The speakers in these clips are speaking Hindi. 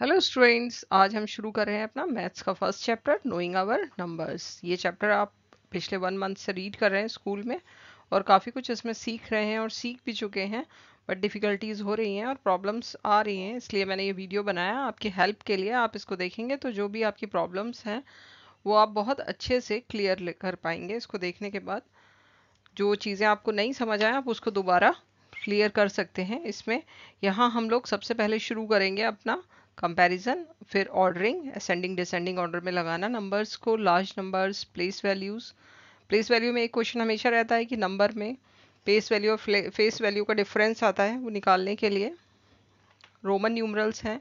हेलो स्टूडेंट्स आज हम शुरू कर रहे हैं अपना मैथ्स का first chapter knowing our numbers ये चैप्टर आप पिछले वन मंथ से रीड कर रहे हैं स्कूल में और काफ़ी कुछ इसमें सीख रहे हैं और सीख भी चुके हैं बट डिफ़िकल्टीज़ हो रही हैं और प्रॉब्लम्स आ रही हैं इसलिए मैंने ये वीडियो बनाया आपकी हेल्प के लिए आप इसको देखेंगे तो जो भी आपकी प्रॉब्लम्स हैं वो आप बहुत अच्छे से क्लियर कर पाएंगे इसको देखने के बाद जो चीज़ें आपको नहीं समझ आए आप उसको दोबारा क्लियर कर सकते हैं इसमें यहाँ हम लोग सबसे पहले शुरू करेंगे अपना कंपैरिजन फिर ऑर्डरिंग असेंडिंग डिसेंडिंग ऑर्डर में लगाना नंबर्स को large numbers place values place value में एक क्वेश्चन हमेशा रहता है कि नंबर में पेस वैल्यू और फेस वैल्यू का डिफरेंस आता है वो निकालने के लिए रोमन न्यूमरल्स हैं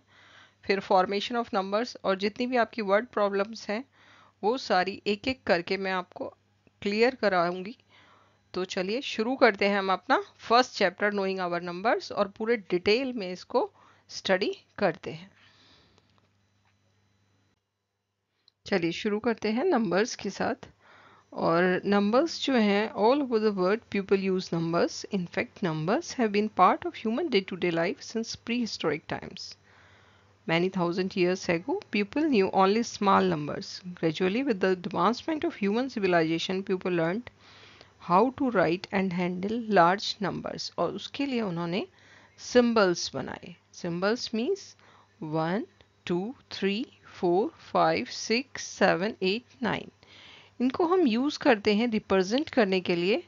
फिर फॉर्मेशन ऑफ नंबर्स और जितनी भी आपकी वर्ड प्रॉब्लम्स हैं वो सारी एक एक करके मैं आपको क्लियर कराऊंगी तो चलिए शुरू करते हैं हम अपना first chapter knowing our numbers और पूरे डिटेल में इसको स्टडी करते हैं चलिए शुरू करते हैं नंबर्स के साथ और नंबर्स जो हैं all over the world people use numbers in fact numbers have been part of human day to day life since prehistoric times many thousand years ago people knew only small numbers gradually with the advancement of human civilization people learn how to write and handle large numbers और उसके लिए उन्होंने सिम्बल्स बनाए symbols means one two three four five six seven eight nine इनको हम यूज़ करते हैं रिप्रेजेंट करने के लिए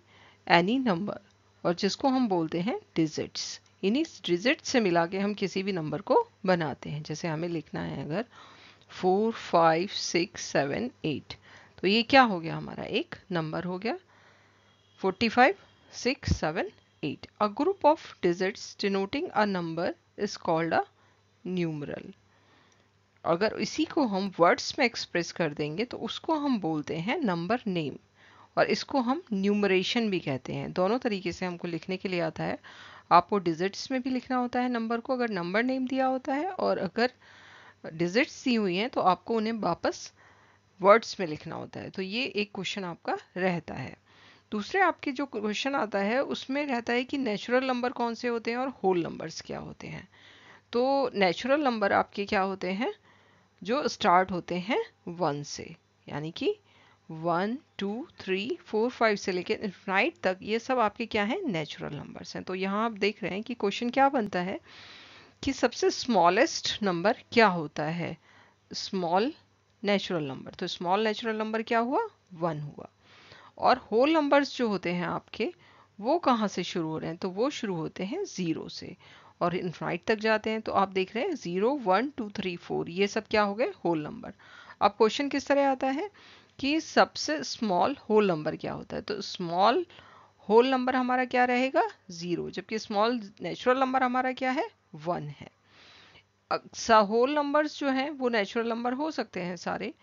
एनी नंबर और जिसको हम बोलते हैं डिजिट्स इन्हीं डिजिट्स से मिला के हम किसी भी नंबर को बनाते हैं जैसे हमें लिखना है अगर four five six seven eight तो ये क्या हो गया हमारा एक नंबर हो गया forty five six seven eight a group of digits denoting a number is called a numeral अगर इसी को हम वर्ड्स में एक्सप्रेस कर देंगे तो उसको हम बोलते हैं नंबर नेम और इसको हम न्यूमरेशन भी कहते हैं दोनों तरीके से हमको लिखने के लिए आता है आपको डिजिट्स में भी लिखना होता है नंबर को अगर नंबर नेम दिया होता है और अगर डिजिट्स दी हुई हैं तो आपको उन्हें वापस वर्ड्स में लिखना होता है तो ये एक क्वेश्चन आपका रहता है दूसरे आपके जो क्वेश्चन आता है उसमें रहता है कि नेचुरल नंबर कौन से होते हैं और होल नंबर्स क्या होते हैं तो नेचुरल नंबर आपके क्या होते हैं जो स्टार्ट होते हैं वन से यानी कि one two three four five से लेकर नाइट तक ये सब आपके क्या हैं नेचुरल नंबर्स हैं तो यहाँ आप देख रहे हैं कि क्वेश्चन क्या बनता है कि सबसे स्मॉलेस्ट नंबर क्या होता है स्मॉल नेचुरल नंबर तो स्मॉल नेचुरल नंबर क्या हुआ वन हुआ और होल नंबर्स जो होते हैं आपके वो कहाँ से शुरू हो रहे हैं तो वो शुरू होते हैं ज़ीरो से और इन राइट तक जाते हैं तो आप देख रहे हैं zero one two three four ये सब क्या हो गए होल नंबर अब क्वेश्चन किस तरह आता है कि सबसे स्मॉल होल नंबर क्या होता है तो स्मॉल होल नंबर हमारा क्या रहेगा ज़ीरो जबकि स्मॉल नेचुरल नंबर हमारा क्या है वन है होल नंबर्स जो हैं वो नेचुरल नंबर हो सकते हैं सारे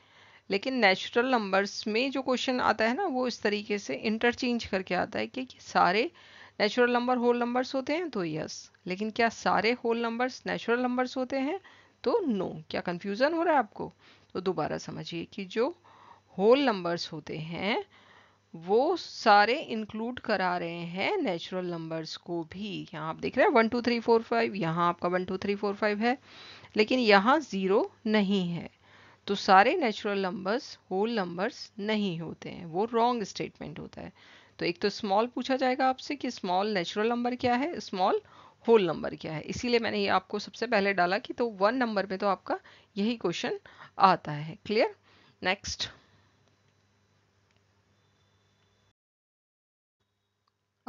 लेकिन नेचुरल नंबर्स में जो क्वेश्चन आता है ना वो इस तरीके से इंटरचेंज करके आता है कि सारे नेचुरल नंबर होल नंबर्स होते हैं तो यस लेकिन क्या सारे होल नंबर्स नेचुरल नंबर्स होते हैं तो नो क्या कन्फ्यूज़न हो रहा है आपको तो दोबारा समझिए कि जो होल नंबर्स होते हैं वो सारे इंक्लूड करा रहे हैं नेचुरल नंबर्स को भी यहाँ आप देख रहे हैं one two three four five यहाँ आपका one two three four five है लेकिन यहाँ ज़ीरो नहीं है तो सारे नेचुरल नंबर्स होल नंबर्स नहीं होते हैं वो रॉन्ग स्टेटमेंट होता है तो एक तो स्मॉल पूछा जाएगा आपसे कि स्मॉल नेचुरल नंबर क्या है स्मॉल होल नंबर क्या है इसीलिए मैंने ये आपको सबसे पहले डाला कि तो वन नंबर में तो आपका यही क्वेश्चन आता है क्लियर नेक्स्ट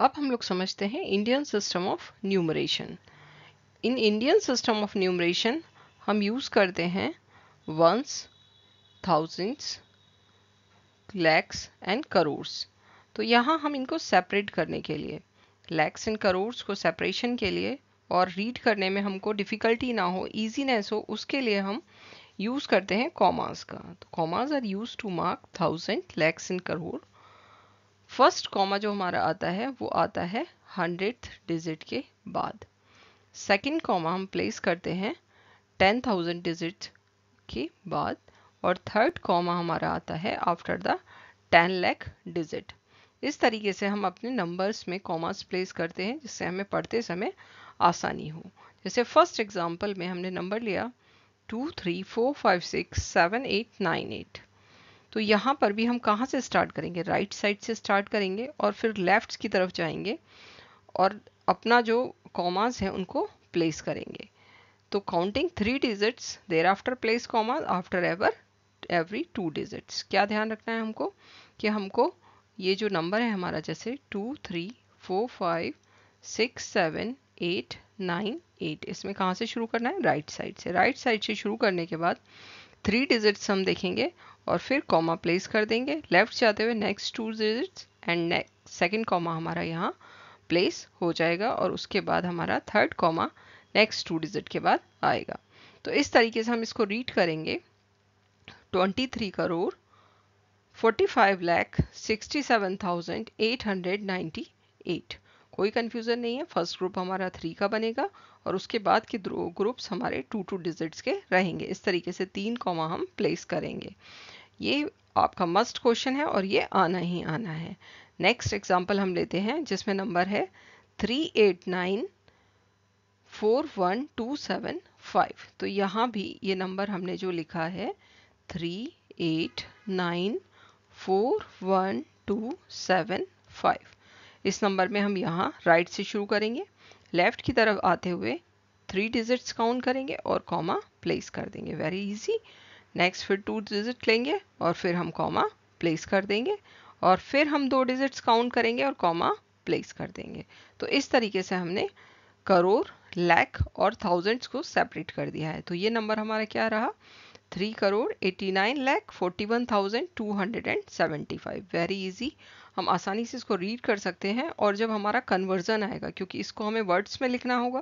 अब हम लोग समझते हैं Indian system of numeration in Indian system of numeration हम यूज़ करते हैं ones thousands lakhs and crores तो यहाँ हम इनको सेपरेट करने के लिए लैक्स एंड करोड्स को सेपरेशन के लिए और रीड करने में हमको डिफ़िकल्टी ना हो ईजीनेस हो उसके लिए हम यूज़ करते हैं कॉमास का तो commas are used to mark thousand lakhs and crore first comma जो हमारा आता है वो आता है हंड्रेड डिजिट के बाद सेकेंड कॉमा हम प्लेस करते हैं टेन थाउजेंड डिजिट के बाद और थर्ड कॉमा हमारा आता है after the ten lakh digit इस तरीके से हम अपने नंबर्स में कॉमास प्लेस करते हैं जिससे हमें पढ़ते समय आसानी हो जैसे फर्स्ट एग्जाम्पल में हमने नंबर लिया two three four five six seven eight nine eight तो यहाँ पर भी हम कहाँ से स्टार्ट करेंगे राइट right साइड से स्टार्ट करेंगे और फिर लेफ्ट की तरफ जाएंगे और अपना जो कॉमास हैं उनको प्लेस करेंगे तो counting three digits there after place commas after ever every two digits क्या ध्यान रखना है हमको कि हमको ये जो नंबर है हमारा जैसे two three four five six seven eight nine eight इसमें कहाँ से शुरू करना है राइट right साइड से राइट right साइड से शुरू करने के बाद थ्री डिजिट्स हम देखेंगे और फिर कॉमा प्लेस कर देंगे लेफ्ट जाते हुए next two digits and next second comma हमारा यहाँ प्लेस हो जाएगा और उसके बाद हमारा third comma next two digit के बाद आएगा तो इस तरीके से हम इसको रीड करेंगे 23 करोड़ 45 लाख 67,898 कोई कंफ्यूजन नहीं है फर्स्ट ग्रुप हमारा थ्री का बनेगा और उसके बाद के ग्रुप्स हमारे टू टू डिजिट्स के रहेंगे इस तरीके से तीन कॉमा हम प्लेस करेंगे ये आपका मस्ट क्वेश्चन है और ये आना ही आना है नेक्स्ट एग्जाम्पल हम लेते हैं जिसमें नंबर है three eight nine four one two seven five तो यहाँ भी ये नंबर हमने जो लिखा है three eight nine four one two seven five इस नंबर में हम यहाँ राइट से शुरू करेंगे लेफ्ट की तरफ आते हुए थ्री डिजिट्स काउंट करेंगे और कॉमा प्लेस कर देंगे वेरी इजी नेक्स्ट फिर टू डिजिट लेंगे और फिर हम कॉमा प्लेस कर देंगे और फिर हम दो डिजिट्स काउंट करेंगे और कॉमा प्लेस कर देंगे तो इस तरीके से हमने करोड़ लैख और थाउजेंड्स को सेपरेट कर दिया है तो ये नंबर हमारा क्या रहा 3 करोड़ 89 लाख 41,275 वेरी इजी हम आसानी से इसको रीड कर सकते हैं और जब हमारा कन्वर्जन आएगा क्योंकि इसको हमें वर्ड्स में लिखना होगा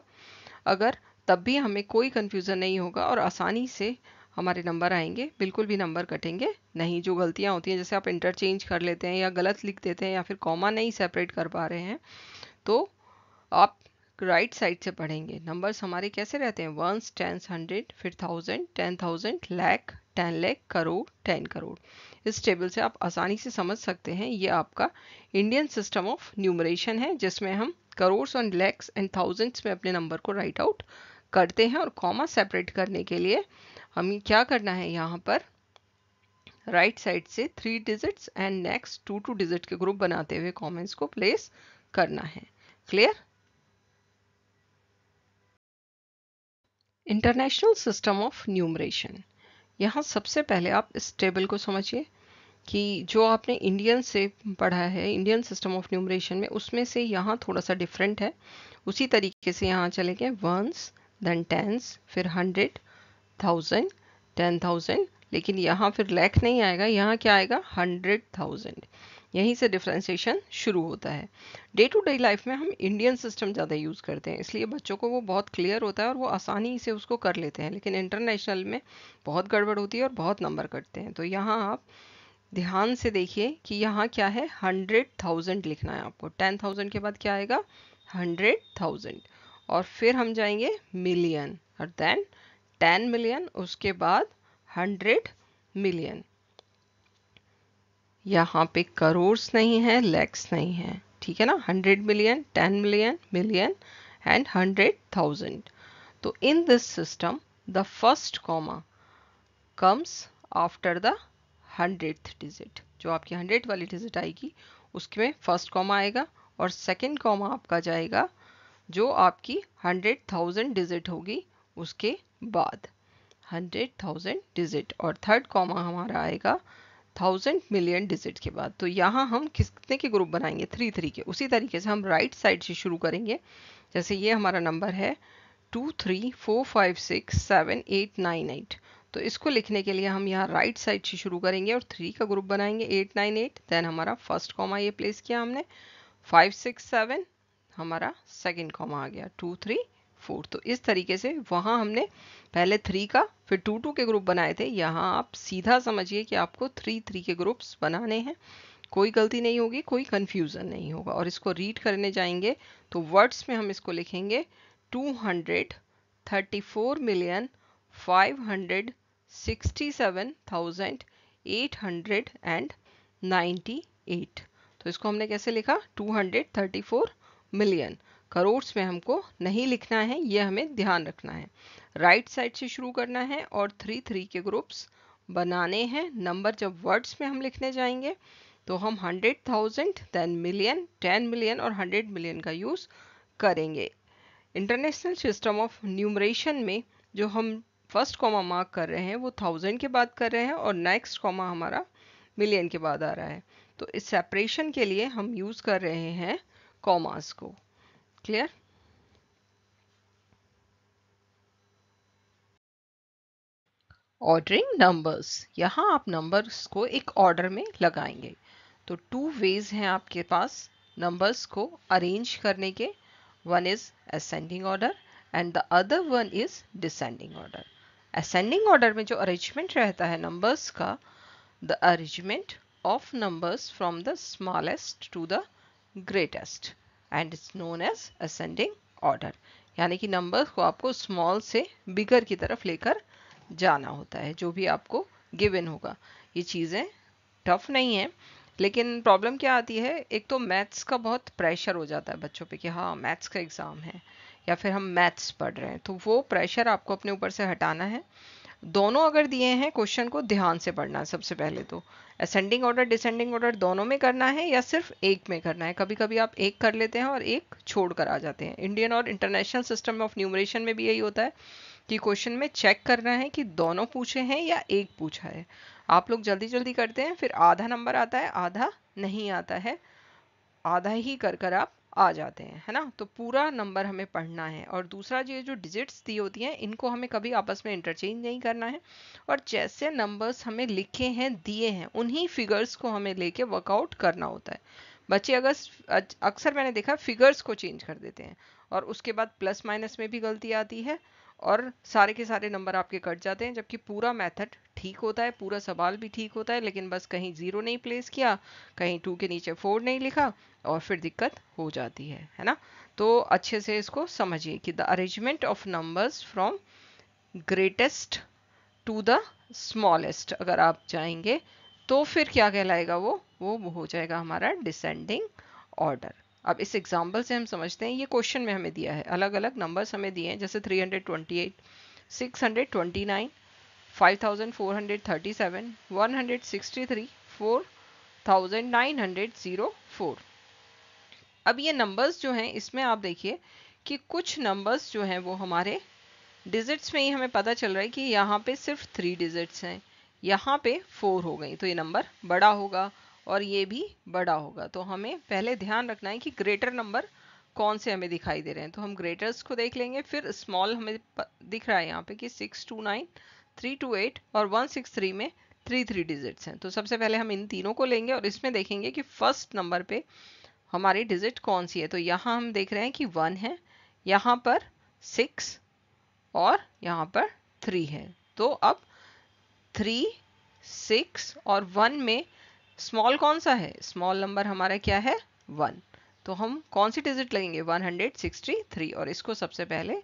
अगर तब भी हमें कोई कन्फ्यूज़न नहीं होगा और आसानी से हमारे नंबर आएंगे बिल्कुल भी नंबर कटेंगे नहीं जो गलतियाँ होती हैं जैसे आप इंटरचेंज कर लेते हैं या गलत लिख देते हैं या फिर कॉमा नहीं सेपरेट कर पा रहे हैं तो आप राइट साइड से पढ़ेंगे नंबर्स हमारे कैसे रहते हैं वंस टेंस हंड्रेड फिर thousand ten thousand lakh ten lakh crore ten crore इस टेबल से आप आसानी से समझ सकते हैं ये आपका इंडियन सिस्टम ऑफ न्यूमरेशन है जिसमें हम crore and lakhs and thousands में अपने नंबर को राइट आउट करते हैं और कॉमा सेपरेट करने के लिए हमें क्या करना है यहाँ पर राइट right साइड से three digits and next two two digit के ग्रुप बनाते हुए कॉमेंट्स को प्लेस करना है clear international system of numeration यहाँ सबसे पहले आप इस टेबल को समझिए कि जो आपने इंडियन से पढ़ा है इंडियन सिस्टम ऑफ न्यूमरेशन में उसमें से यहाँ थोड़ा सा डिफरेंट है उसी तरीके से यहाँ चले गए वंस देन टेंस फिर हंड्रेड थाउजेंड टेन थाउजेंड लेकिन यहाँ फिर लैख नहीं आएगा यहाँ क्या आएगा हंड्रेड थाउजेंड यहीं से डिफ्रेंसिएशन शुरू होता है डे टू डे लाइफ में हम इंडियन सिस्टम ज़्यादा यूज़ करते हैं इसलिए बच्चों को वो बहुत क्लियर होता है और वो आसानी से उसको कर लेते हैं लेकिन इंटरनेशनल में बहुत गड़बड़ होती है और बहुत नंबर कटते हैं तो यहाँ आप ध्यान से देखिए कि यहाँ क्या है हंड्रेड थाउजेंड लिखना है आपको टेन थाउजेंड के बाद क्या आएगा हंड्रेड थाउजेंड और फिर हम जाएंगे मिलियन और देन टेन मिलियन उसके बाद हंड्रेड मिलियन यहाँ पे करोर्स नहीं है लैक्स नहीं है ठीक है ना hundred million ten million million and hundred thousand तो in this system the first comma comes after the hundred digit जो आपकी हंड्रेड वाली डिजिट आएगी उसमें फर्स्ट कॉमा आएगा और सेकेंड कॉमा आपका जाएगा जो आपकी हंड्रेड थाउजेंड डिजिट होगी उसके बाद हंड्रेड थाउजेंड डिजिट और थर्ड कॉमा हमारा आएगा थाउजेंड मिलियन डिजिट के बाद तो यहाँ हम कितने के ग्रुप बनाएंगे थ्री थ्री के उसी तरीके से हम राइट साइड से शुरू करेंगे जैसे ये हमारा नंबर है two three four five six seven eight nine eight तो इसको लिखने के लिए हम यहाँ राइट साइड से शुरू करेंगे और थ्री का ग्रुप बनाएंगे एट नाइन एट देन हमारा फर्स्ट कॉमा ये प्लेस किया हमने फाइव सिक्स सेवन हमारा सेकेंड कॉमा आ गया टू थ्री फोर तो इस तरीके से वहाँ हमने पहले थ्री का फिर टू टू के ग्रुप बनाए थे यहाँ आप सीधा समझिए कि आपको थ्री थ्री के ग्रुप्स बनाने हैं कोई गलती नहीं होगी कोई कन्फ्यूज़न नहीं होगा और इसको रीड करने जाएंगे तो वर्ड्स में हम इसको लिखेंगे two hundred thirty four million five hundred sixty seven thousand eight hundred and ninety eight तो इसको हमने कैसे लिखा two hundred thirty four million crores में हमको नहीं लिखना है ये हमें ध्यान रखना है राइट right साइड से शुरू करना है और थ्री थ्री के ग्रुप्स बनाने हैं नंबर जब वर्ड्स में हम लिखने जाएंगे तो हम hundred thousand then million ten million और हंड्रेड मिलियन का यूज़ करेंगे इंटरनेशनल सिस्टम ऑफ न्यूमरेशन में जो हम फर्स्ट कॉमा मार्क कर रहे हैं वो थाउजेंड के बाद कर रहे हैं और नेक्स्ट कॉमा हमारा मिलियन के बाद आ रहा है तो इस सेपरेशन के लिए हम यूज़ कर रहे हैं कॉमास को clear ऑर्डरिंग नंबर्स यहां आप नंबर्स को एक ऑर्डर में लगाएंगे तो टू वेज हैं आपके पास नंबर्स को अरेंज करने के one is ascending order and the other one is descending order ascending order में जो अरेंजमेंट रहता है नंबर्स का the arrangement of numbers from the smallest to the greatest and it's known as ascending order यानी कि नंबर्स को आपको स्मॉल से बिगर की तरफ लेकर जाना होता है जो भी आपको गिवन होगा ये चीज़ें टफ नहीं है लेकिन प्रॉब्लम क्या आती है एक तो मैथ्स का बहुत प्रेशर हो जाता है बच्चों पे कि हाँ मैथ्स का एग्ज़ाम है या फिर हम मैथ्स पढ़ रहे हैं तो वो प्रेशर आपको अपने ऊपर से हटाना है दोनों अगर दिए हैं क्वेश्चन को ध्यान से पढ़ना है सबसे पहले तो असेंडिंग ऑर्डर डिसेंडिंग ऑर्डर दोनों में करना है या सिर्फ एक में करना है कभी कभी आप एक कर लेते हैं और एक छोड़ कर आ जाते हैं इंडियन और इंटरनेशनल सिस्टम ऑफ न्यूमरेशन में भी यही होता है कि क्वेश्चन में चेक करना है कि दोनों पूछे हैं या एक पूछा है आप लोग जल्दी जल्दी करते हैं फिर आधा नंबर आता है आधा नहीं आता है आधा ही कर कर आप आ जाते हैं है ना तो पूरा नंबर हमें पढ़ना है और दूसरा ये जो डिजिट्स दी होती हैं इनको हमें कभी आपस में इंटरचेंज नहीं करना है और जैसे नंबर्स हमें लिखे हैं दिए हैं उन्हीं फिगर्स को हमें लेके वर्कआउट करना होता है बच्चे अगर अक्सर मैंने देखा फिगर्स को चेंज कर देते हैं और उसके बाद प्लस माइनस में भी गलती आती है और सारे के सारे नंबर आपके कट जाते हैं जबकि पूरा मेथड ठीक होता है पूरा सवाल भी ठीक होता है लेकिन बस कहीं ज़ीरो नहीं प्लेस किया कहीं टू के नीचे फोर नहीं लिखा और फिर दिक्कत हो जाती है है ना तो अच्छे से इसको समझिए कि the arrangement of numbers from greatest to the smallest अगर आप जाएंगे तो फिर क्या कहलाएगा वो वो हो जाएगा हमारा डिसेंडिंग ऑर्डर अब इस एग्जाम्पल से हम समझते हैं ये क्वेश्चन में हमें दिया है अलग अलग नंबर्स हमें दिए हैं जैसे 328, 629, 5437, जीरो फोर अब ये नंबर्स जो हैं इसमें आप देखिए कि कुछ नंबर्स जो हैं वो हमारे डिजिट्स में ही हमें पता चल रहा है कि यहाँ पे सिर्फ थ्री डिजिट्स हैं यहाँ पे फोर हो गई तो ये नंबर बड़ा होगा और ये भी बड़ा होगा तो हमें पहले ध्यान रखना है कि ग्रेटर नंबर कौन से हमें दिखाई दे रहे हैं तो हम ग्रेटर्स को देख लेंगे फिर स्मॉल हमें दिख रहा है यहाँ पे कि six two nine three two eight और वन सिक्स थ्री में थ्री थ्री डिजिट्स हैं तो सबसे पहले हम इन तीनों को लेंगे और इसमें देखेंगे कि फर्स्ट नंबर पे हमारी डिजिट कौन सी है तो यहाँ हम देख रहे हैं कि वन है यहाँ पर सिक्स और यहाँ पर थ्री है तो अब थ्री सिक्स और वन में स्मॉल कौन सा है स्मॉल नंबर हमारा क्या है वन तो हम कौन सी डिजिट लगेंगे 163 और इसको सबसे पहले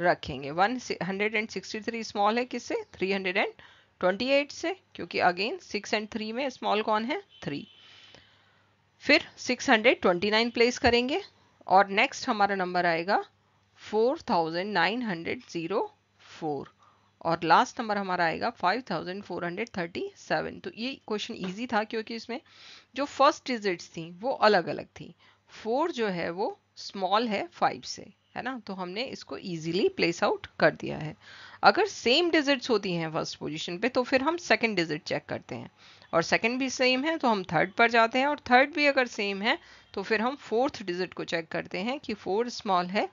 रखेंगे 163 स्मॉल है किससे 328 से क्योंकि अगेन 6 एंड 3 में स्मॉल कौन है 3 फिर 629 प्लेस करेंगे और नेक्स्ट हमारा नंबर आएगा 4904 और लास्ट नंबर हमारा आएगा 5437 तो ये क्वेश्चन इजी था क्योंकि इसमें जो फर्स्ट डिजिट्स थी वो अलग अलग थी फोर जो है वो स्मॉल है फाइव से है ना तो हमने इसको इजीली प्लेस आउट कर दिया है अगर सेम डिजिट्स होती हैं फर्स्ट पोजीशन पे तो फिर हम सेकंड डिजिट चेक करते हैं और सेकंड भी सेम है तो हम थर्ड पर जाते हैं और थर्ड भी अगर सेम है तो फिर हम फोर्थ डिजिट को चेक करते हैं कि फोर स्मॉल है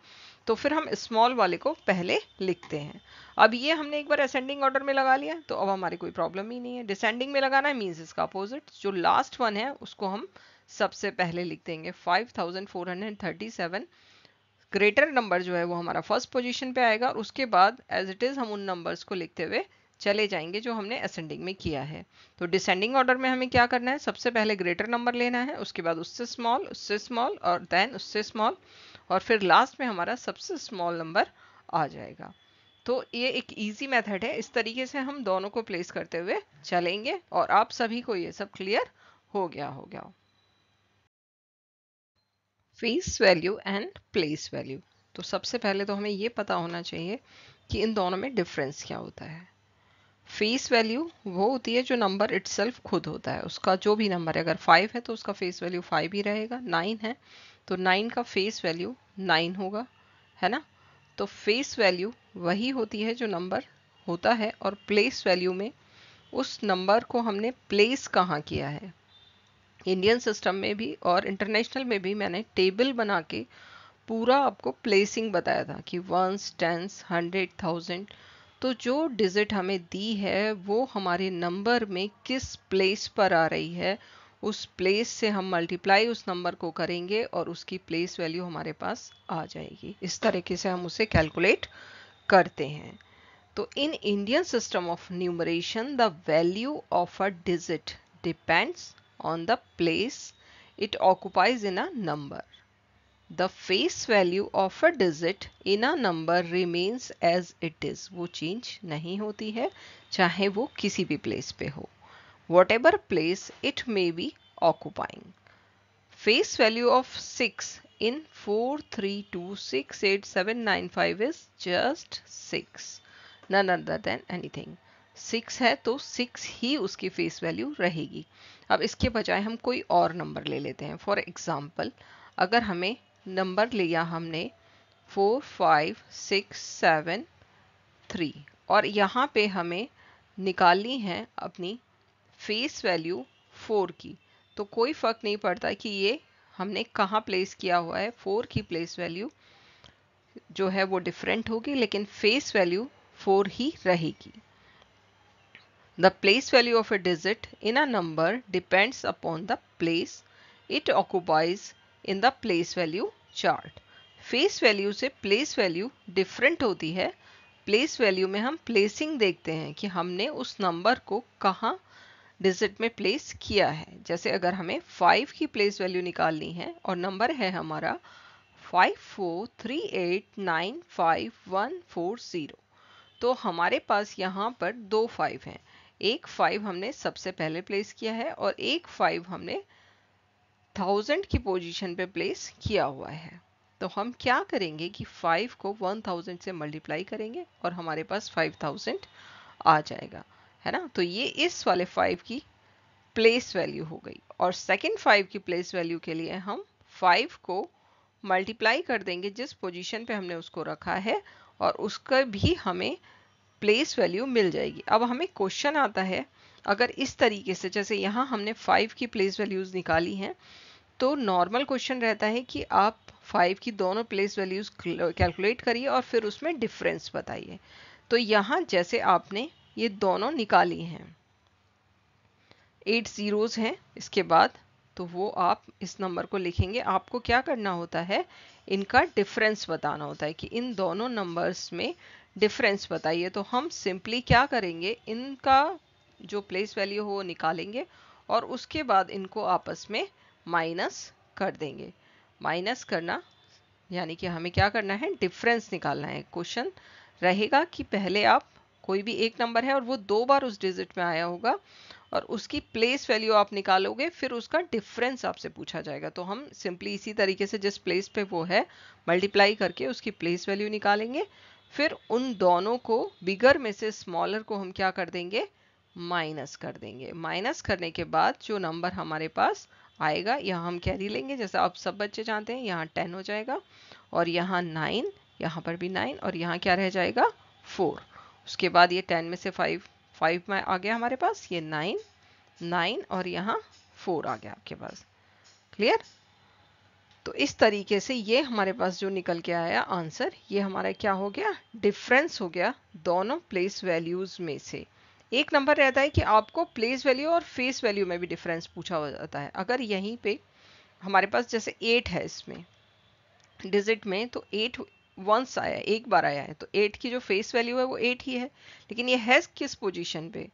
तो फिर हम स्मॉल वाले को पहले लिखते हैं अब ये हमने एक बार असेंडिंग ऑर्डर में लगा लिया तो अब हमारी कोई प्रॉब्लम ही नहीं है डिसेंडिंग में लगाना है मीन्स इसका अपोजिट जो लास्ट वन है उसको हम सबसे पहले लिख देंगे 5437 ग्रेटर नंबर जो है वो हमारा फर्स्ट पोजीशन पे आएगा और उसके बाद एज इट इज़ हम उन नंबर्स को लिखते हुए चले जाएंगे जो हमने असेंडिंग में किया है तो डिसेंडिंग ऑर्डर में हमें क्या करना है सबसे पहले ग्रेटर नंबर लेना है उसके बाद उससे स्मॉल उससे स्मॉल और देन उससे स्मॉल और फिर लास्ट में हमारा सबसे स्मॉल नंबर आ जाएगा तो ये एक इजी मेथड है इस तरीके से हम दोनों को प्लेस करते हुए चलेंगे और आप सभी को ये सब क्लियर हो गया हो गया face value and place value तो सबसे पहले तो हमें ये पता होना चाहिए कि इन दोनों में डिफरेंस क्या होता है फेस वैल्यू वो होती है जो नंबर इट्सल्फ खुद होता है उसका जो भी नंबर है अगर फाइव है तो उसका फेस वैल्यू फाइव ही रहेगा नाइन है तो नाइन का फेस वैल्यू नाइन होगा है ना तो फेस वैल्यू वही होती है जो नंबर होता है और प्लेस वैल्यू में उस नंबर को हमने प्लेस कहाँ किया है इंडियन सिस्टम में भी और इंटरनेशनल में भी मैंने टेबल बना के पूरा आपको प्लेसिंग बताया था कि वंस टेंस हंड्रेड थाउजेंड तो जो डिजिट हमें दी है वो हमारे नंबर में किस प्लेस पर आ रही है उस प्लेस से हम मल्टीप्लाई उस नंबर को करेंगे और उसकी प्लेस वैल्यू हमारे पास आ जाएगी इस तरीके से हम उसे कैलकुलेट करते हैं तो in Indian system of numeration the value of a digit depends on the place it occupies in a number the face value of a digit in a number remains as it is वो चेंज नहीं होती है चाहे वो किसी भी प्लेस पे हो whatever place it may be occupying. Face value of 6 in 4, 3, 2, 6, 8, 7, 9, 5 is just 6. None other than anything. 6 है तो 6 ही उसकी face value रहेगी अब इसके बजाय हम कोई और number ले लेते हैं For example, अगर हमें number लिया हमने four five six seven three और यहाँ पे हमें निकालनी है अपनी फेस वैल्यू फोर की तो कोई फर्क नहीं पड़ता कि ये हमने कहाँ प्लेस किया हुआ है फोर की प्लेस वैल्यू जो है वो डिफरेंट होगी लेकिन फेस वैल्यू फोर ही रहेगी the place value of a digit in a number depends upon the place it occupies in the place value chart face value से प्लेस वैल्यू डिफरेंट होती है प्लेस वैल्यू में हम प्लेसिंग देखते हैं कि हमने उस नंबर को कहाँ डिजिट में प्लेस किया है जैसे अगर हमें फाइव की प्लेस वैल्यू निकालनी है और नंबर है हमारा five four three eight nine five one four zero तो हमारे पास यहाँ पर दो फाइव हैं एक फाइव हमने सबसे पहले प्लेस किया है और एक फाइव हमने थाउजेंड की पोजीशन पे प्लेस किया हुआ है तो हम क्या करेंगे कि फाइव को वन थाउजेंड से मल्टीप्लाई करेंगे और हमारे पास फाइव थाउजेंड आ जाएगा है ना तो ये इस वाले फाइव की प्लेस वैल्यू हो गई और सेकेंड फाइव की प्लेस वैल्यू के लिए हम फाइव को मल्टीप्लाई कर देंगे जिस पोजीशन पे हमने उसको रखा है और उसका भी हमें प्लेस वैल्यू मिल जाएगी अब हमें क्वेश्चन आता है अगर इस तरीके से जैसे यहाँ हमने फाइव की प्लेस वैल्यूज़ निकाली हैं तो नॉर्मल क्वेश्चन रहता है कि आप फाइव की दोनों प्लेस वैल्यूज़ कैलकुलेट करिए और फिर उसमें डिफरेंस बताइए तो यहाँ जैसे आपने ये दोनों निकाली हैं एट ज़ीरोज़ हैं इसके बाद तो वो आप इस नंबर को लिखेंगे आपको क्या करना होता है इनका डिफरेंस बताना होता है कि इन दोनों नंबर्स में डिफरेंस बताइए तो हम सिंपली क्या करेंगे इनका जो प्लेस वैल्यू हो वो निकालेंगे और उसके बाद इनको आपस में माइनस कर देंगे माइनस करना यानी कि हमें क्या करना है डिफरेंस निकालना है क्वेश्चन रहेगा कि पहले आप कोई भी एक नंबर है और वो दो बार उस डिजिट में आया होगा और उसकी प्लेस वैल्यू आप निकालोगे फिर उसका डिफरेंस आपसे पूछा जाएगा तो हम सिंपली इसी तरीके से जिस प्लेस पे वो है मल्टीप्लाई करके उसकी प्लेस वैल्यू निकालेंगे फिर उन दोनों को बिगर में से स्मॉलर को हम क्या कर देंगे माइनस कर देंगे माइनस करने के बाद जो नंबर हमारे पास आएगा यहाँ हम कैरी लेंगे जैसे आप सब बच्चे जानते हैं यहाँ टेन हो जाएगा और यहाँ नाइन यहाँ पर भी नाइन और यहाँ क्या रह जाएगा फोर उसके बाद ये टेन में से फाइव फाइव में आ गया हमारे पास ये नाइन नाइन और यहाँ फोर आ गया आपके पास क्लियर तो इस तरीके से ये हमारे पास जो निकल के आया आंसर ये हमारा क्या हो गया डिफरेंस हो गया दोनों प्लेस वैल्यूज में से एक नंबर रहता है कि आपको प्लेस वैल्यू और फेस वैल्यू में भी डिफरेंस पूछा जाता है अगर यहीं पे हमारे पास जैसे एट है इसमें डिजिट में तो एट वंस आया है एक बार आया है तो एट की जो फेस वैल्यू है वो एट ही है लेकिन ये है किस पोजीशन पे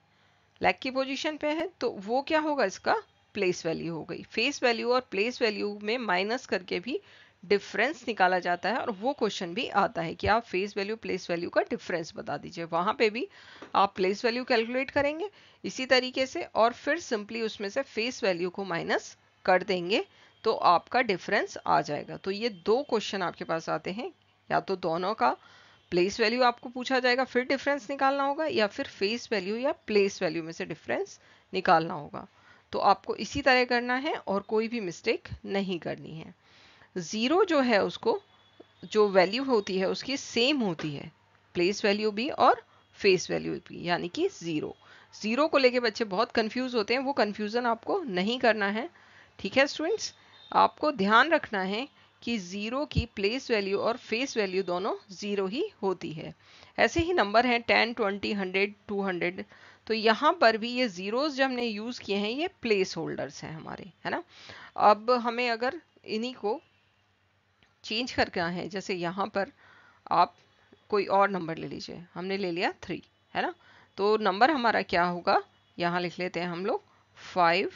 लैक की पोजीशन पे है तो वो क्या होगा इसका प्लेस वैल्यू हो गई फेस वैल्यू और प्लेस वैल्यू में माइनस करके भी डिफरेंस निकाला जाता है और वो क्वेश्चन भी आता है कि आप फेस वैल्यू प्लेस वैल्यू का डिफरेंस बता दीजिए वहां पे भी आप प्लेस वैल्यू कैलकुलेट करेंगे इसी तरीके से और फिर सिंपली उसमें से फेस वैल्यू को माइनस कर देंगे तो आपका डिफरेंस आ जाएगा तो ये दो क्वेश्चन आपके पास आते हैं या तो दोनों का प्लेस वैल्यू आपको पूछा जाएगा फिर डिफरेंस निकालना होगा या फिर फेस वैल्यू या प्लेस वैल्यू में से डिफरेंस निकालना होगा तो आपको इसी तरह करना है और कोई भी मिस्टेक नहीं करनी है ज़ीरो जो है उसको जो वैल्यू होती है उसकी सेम होती है प्लेस वैल्यू भी और फेस वैल्यू भी यानी कि ज़ीरो ज़ीरो को लेके बच्चे बहुत कंफ्यूज होते हैं वो कन्फ्यूज़न आपको नहीं करना है ठीक है स्टूडेंट्स आपको ध्यान रखना है कि ज़ीरो की प्लेस वैल्यू और फेस वैल्यू दोनों ज़ीरो ही होती है ऐसे ही नंबर हैं ten twenty hundred two hundred तो यहाँ पर भी ये ज़ीरोज़ जो हमने यूज़ किए हैं ये प्लेस होल्डर्स हैं हमारे है ना अब हमें अगर इन्हीं को चेंज आए हैं जैसे यहाँ पर आप कोई और नंबर ले लीजिए हमने ले लिया थ्री है ना तो नंबर हमारा क्या होगा यहाँ लिख लेते हैं हम लोग five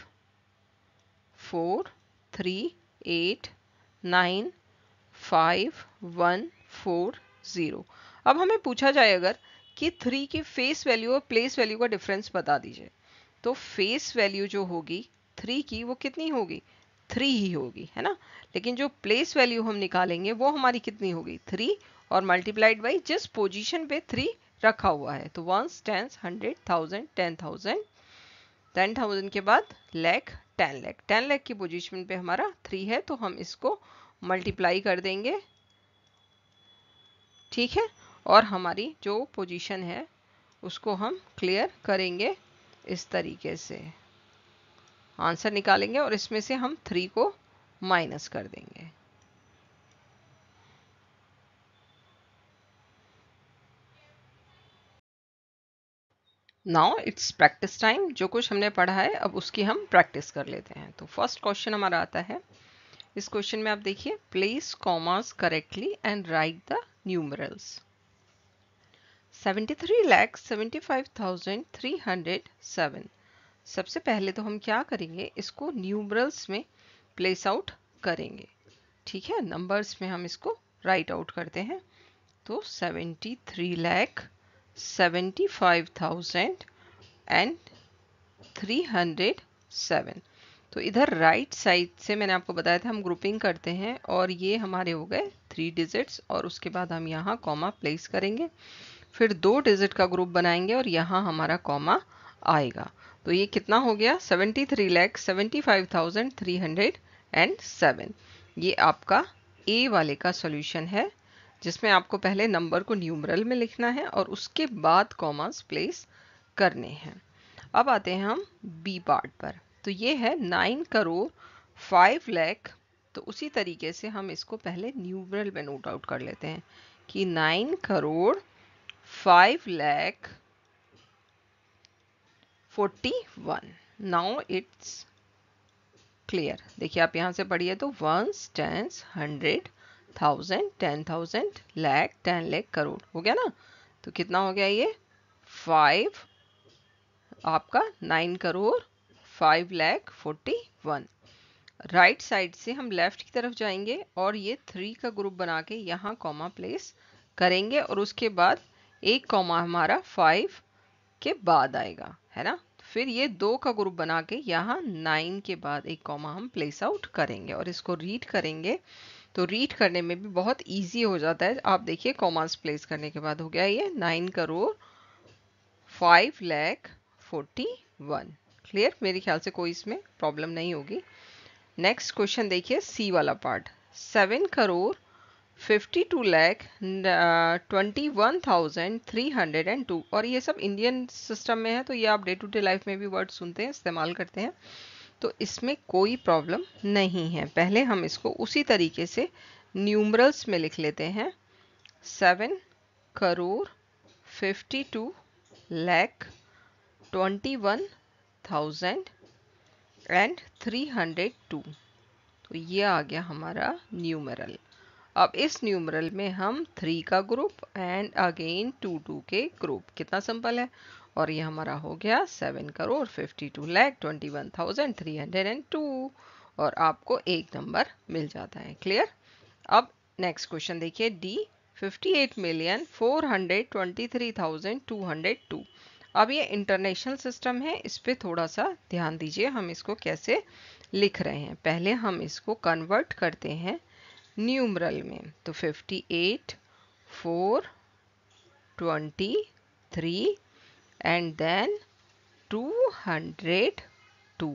four three eight nine five one four zero अब हमें पूछा जाए अगर कि थ्री की फेस वैल्यू और प्लेस वैल्यू का डिफरेंस बता दीजिए तो फेस वैल्यू जो होगी थ्री की वो कितनी होगी थ्री ही होगी है ना लेकिन जो प्लेस वैल्यू हम निकालेंगे वो हमारी कितनी होगी थ्री और मल्टीप्लाइड बाई जिस पोजिशन पे थ्री रखा हुआ है तो ones tens hundred thousand ten thousand ten thousand के बाद लैख टेन लैख टेन लैख की पोजीशन पे हमारा थ्री है तो हम इसको मल्टीप्लाई कर देंगे ठीक है और हमारी जो पोजीशन है उसको हम क्लियर करेंगे इस तरीके से आंसर निकालेंगे और इसमें से हम थ्री को माइनस कर देंगे नाउ इट्स प्रैक्टिस टाइम जो कुछ हमने पढ़ा है अब उसकी हम प्रैक्टिस कर लेते हैं तो फर्स्ट क्वेश्चन हमारा आता है इस क्वेश्चन में आप देखिए place commas correctly and write the numerals 73 lakh 75,307 सबसे पहले तो हम क्या करेंगे इसको न्यूमरल्स में प्लेस आउट करेंगे ठीक है नंबर्स में हम इसको राइट आउट करते हैं तो 73 लाख 75,000 एंड 307 तो इधर राइट right साइड से मैंने आपको बताया था हम ग्रुपिंग करते हैं और ये हमारे हो गए थ्री डिजिट्स और उसके बाद हम यहाँ कॉमा प्लेस करेंगे फिर दो डिजिट का ग्रुप बनाएंगे और यहाँ हमारा कॉमा आएगा तो ये कितना हो गया seventy three lakh seventy five thousand three hundred and seven ये आपका ए वाले का सॉल्यूशन है जिसमें आपको पहले नंबर को न्यूमरल में लिखना है और उसके बाद कॉमास प्लेस करने हैं अब आते हैं हम बी पार्ट पर तो ये है नाइन करोड़ फाइव लैख तो उसी तरीके से हम इसको पहले न्यूमरल में नोट आउट कर लेते हैं कि nine crore five lakh forty one now it's clear देखिए आप यहाँ से पढ़िए तो one tens hundred thousand ten thousand lakh ten lakh crore हो गया ना तो कितना हो गया ये फाइव आपका nine crore five lakh forty one right side से हम लेफ्ट की तरफ जाएंगे और ये थ्री का ग्रुप बना के यहाँ कॉमा प्लेस करेंगे और उसके बाद एक कॉमा हमारा फाइव के बाद आएगा है ना फिर ये दो का ग्रुप बना के यहाँ नाइन के बाद एक कॉमा हम प्लेस आउट करेंगे और इसको रीड करेंगे तो रीड करने में भी बहुत ईजी हो जाता है आप देखिए कॉमास प्लेस करने के बाद हो गया ये nine crore five lakh forty one clear मेरे ख्याल से कोई इसमें प्रॉब्लम नहीं होगी नेक्स्ट क्वेश्चन देखिए सी वाला part seven crore fifty two lakh twenty one thousand three hundred and two और ये सब इंडियन सिस्टम में है तो ये आप डे टू डे लाइफ में भी वर्ड सुनते हैं इस्तेमाल करते हैं तो इसमें कोई प्रॉब्लम नहीं है पहले हम इसको उसी तरीके से न्यूमरल्स में लिख लेते हैं seven crore fifty two lakh twenty one thousand and three hundred two तो ये आ गया हमारा न्यूमरल अब इस न्यूमरल में हम थ्री का group and again two two के ग्रुप कितना सिंपल है और ये हमारा हो गया seven crore fifty two lakh twenty one thousand three hundred and two और आपको एक नंबर मिल जाता है क्लियर अब नेक्स्ट क्वेश्चन देखिए D fifty eight million four hundred twenty three thousand two hundred two अब ये इंटरनेशनल सिस्टम है इस पर थोड़ा सा ध्यान दीजिए हम इसको कैसे लिख रहे हैं पहले हम इसको कन्वर्ट करते हैं न्यूमरल में तो fifty eight four twenty three and then 202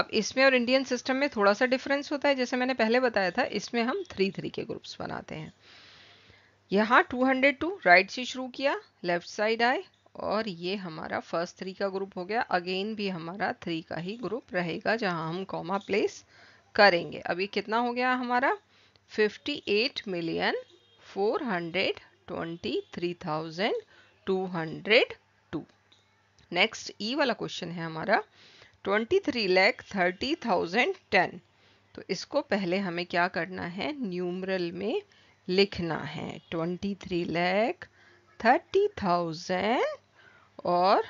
अब इसमें और इंडियन सिस्टम में थोड़ा सा डिफरेंस होता है जैसे मैंने पहले बताया था इसमें हम थ्री थ्री के ग्रुप्स बनाते हैं यहाँ 202 राइट से शुरू किया लेफ्ट साइड आए और ये हमारा फर्स्ट थ्री का ग्रुप हो गया अगेन भी हमारा थ्री का ही ग्रुप रहेगा जहाँ हम कॉमा प्लेस करेंगे अब ये कितना हो गया हमारा 58 मिलियन 423,200 नेक्स्ट ई e वाला क्वेश्चन है हमारा twenty three lakh thirty thousand ten तो इसको पहले हमें क्या करना है न्यूमरल में लिखना है twenty three lakh thirty thousand और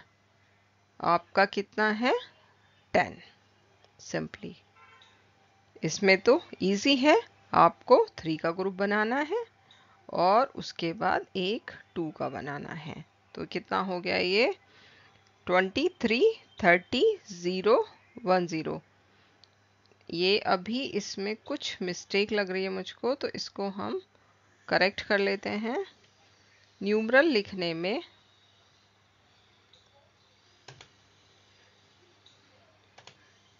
आपका कितना है टेन सिंपली इसमें तो इजी है आपको थ्री का ग्रुप बनाना है और उसके बाद एक टू का बनाना है तो कितना हो गया ये twenty three thirty zero one zero ये अभी इसमें कुछ मिस्टेक लग रही है मुझको तो इसको हम करेक्ट कर लेते हैं न्यूमरल लिखने में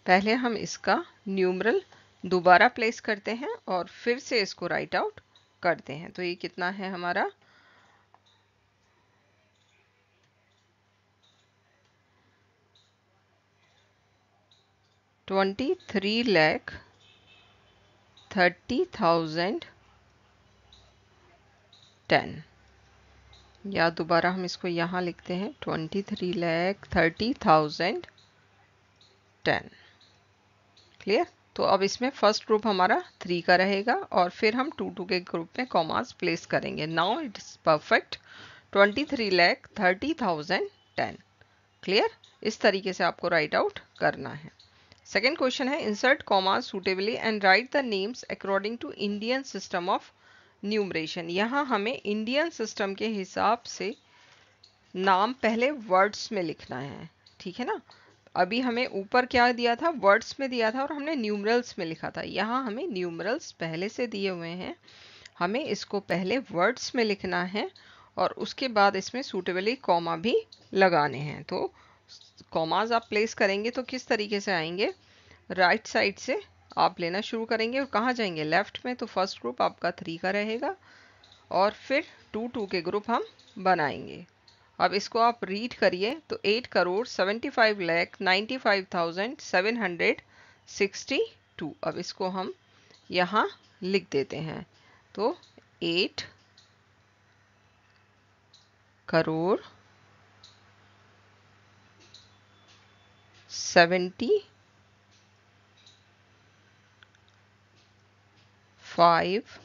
पहले हम इसका न्यूमरल दोबारा प्लेस करते हैं और फिर से इसको राइट आउट करते हैं तो ये कितना है हमारा twenty three lakh thirty thousand ten या दोबारा हम इसको यहाँ लिखते हैं twenty three lakh thirty thousand ten clear तो अब इसमें फर्स्ट ग्रुप हमारा थ्री का रहेगा और फिर हम टू टू के ग्रुप में कॉमास प्लेस करेंगे now it's perfect twenty three lakh thirty thousand ten clear इस तरीके से आपको राइट आउट करना है सेकेंड क्वेश्चन है insert comma suitably and write the names according to Indian system of numeration यहाँ हमें इंडियन सिस्टम के हिसाब से नाम पहले वर्ड्स में लिखना है ठीक है ना अभी हमें ऊपर क्या दिया था वर्ड्स में दिया था और हमने न्यूमरल्स में लिखा था यहाँ हमें न्यूमरल्स पहले से दिए हुए हैं हमें इसको पहले वर्ड्स में लिखना है और उसके बाद इसमें सूटेबली कॉमा भी लगाने हैं तो कॉमाज आप प्लेस करेंगे तो किस तरीके से आएंगे राइट right साइड से आप लेना शुरू करेंगे और कहाँ जाएंगे लेफ्ट में तो फर्स्ट ग्रुप आपका थ्री का रहेगा और फिर टू टू के ग्रुप हम बनाएंगे अब इसको आप रीड करिए तो eight crore seventy five lakh ninety five thousand seven hundred sixty two अब इसको हम यहाँ लिख देते हैं तो eight crore seventy five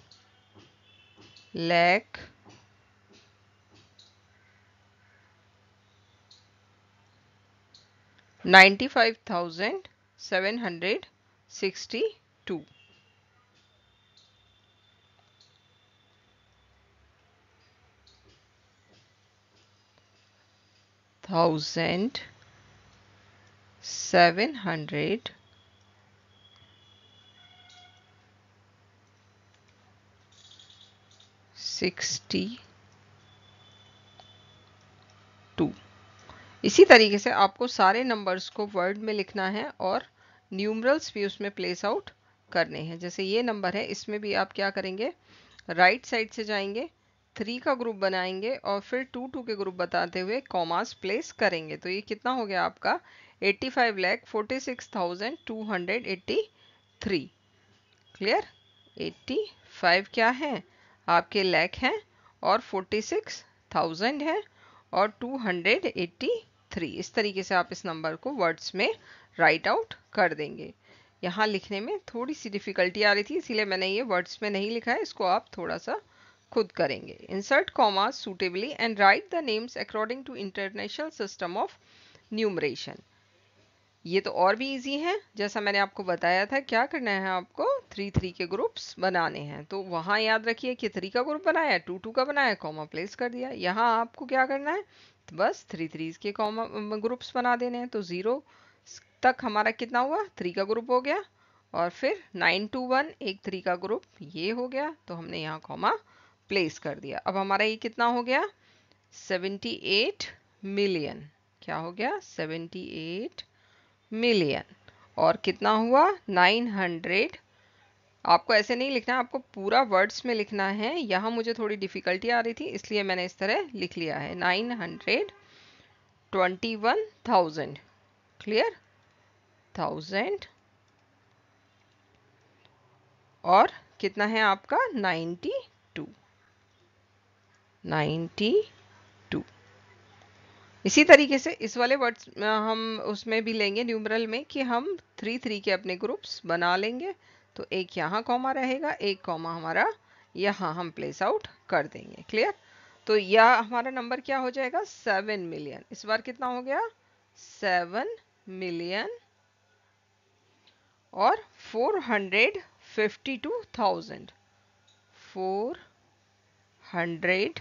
lakh ninety-five thousand seven hundred sixty-two thousand. seven hundred sixty two इसी तरीके से आपको सारे नंबर्स को वर्ड में लिखना है और न्यूमरल्स भी उसमें प्लेस आउट करने हैं जैसे ये नंबर है इसमें भी आप क्या करेंगे राइट right साइड से जाएंगे थ्री का ग्रुप बनाएंगे और फिर टू टू के ग्रुप बताते हुए कॉमास प्लेस करेंगे तो ये कितना हो गया आपका 85 lakh 46,283 क्लियर 85 क्या है आपके लैक हैं और 46,000 है और 283 इस तरीके से आप इस नंबर को वर्ड्स में राइट आउट कर देंगे यहाँ लिखने में थोड़ी सी डिफ़िकल्टी आ रही थी इसीलिए मैंने ये वर्ड्स में नहीं लिखा है इसको आप थोड़ा सा खुद करेंगे insert comma suitably and write the names according to international system of numeration ये तो और भी इजी है जैसा मैंने आपको बताया था क्या करना है आपको थ्री थ्री के ग्रुप्स बनाने हैं तो वहाँ याद रखिए कि थ्री का ग्रुप बनाया टू टू का बनाया कॉमा प्लेस कर दिया यहाँ आपको क्या करना है तो बस थ्री थ्री के कॉमा ग्रुप्स बना देने हैं तो ज़ीरो तक हमारा कितना हुआ थ्री का ग्रुप हो गया और फिर नाइन टू वन एक थ्री का ग्रुप ये हो गया तो हमने यहाँ कॉमा प्लेस कर दिया अब हमारा ये कितना हो गया सेवेंटी एट मिलियन क्या हो गया सेवेंटी एट मिलियन और कितना हुआ 900 आपको ऐसे नहीं लिखना है आपको पूरा वर्ड्स में लिखना है यहाँ मुझे थोड़ी डिफ़िकल्टी आ रही थी इसलिए मैंने इस तरह लिख लिया है 921,000 क्लियर थाउजेंड और कितना है आपका 92 92 इसी तरीके से इस वाले वर्ड्स हम उसमें भी लेंगे न्यूमरल में कि हम थ्री थ्री के अपने ग्रुप्स बना लेंगे तो एक यहाँ कॉमा रहेगा एक कॉमा हमारा यहाँ हम प्लेस आउट कर देंगे क्लियर तो यह हमारा नंबर क्या हो जाएगा सेवन मिलियन इस बार कितना हो गया सेवन मिलियन और four hundred fifty two thousand four hundred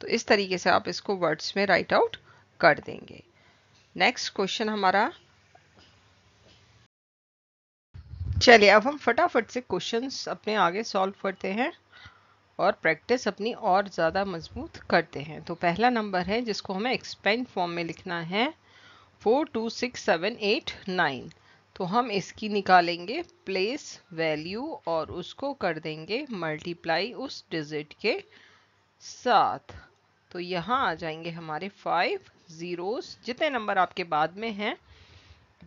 तो इस तरीके से आप इसको वर्ड्स में राइट आउट कर देंगे नेक्स्ट क्वेश्चन हमारा चलिए अब हम फटाफट से क्वेश्चंस अपने आगे सॉल्व करते हैं और प्रैक्टिस अपनी और ज़्यादा मजबूत करते हैं तो पहला नंबर है जिसको हमें एक्सपेंड फॉर्म में लिखना है four two six seven eight nine तो हम इसकी निकालेंगे प्लेस वैल्यू और उसको कर देंगे मल्टीप्लाई उस डिजिट के साथ तो यहाँ आ जाएंगे हमारे फाइव ज़ीरोज़ जितने नंबर आपके बाद में हैं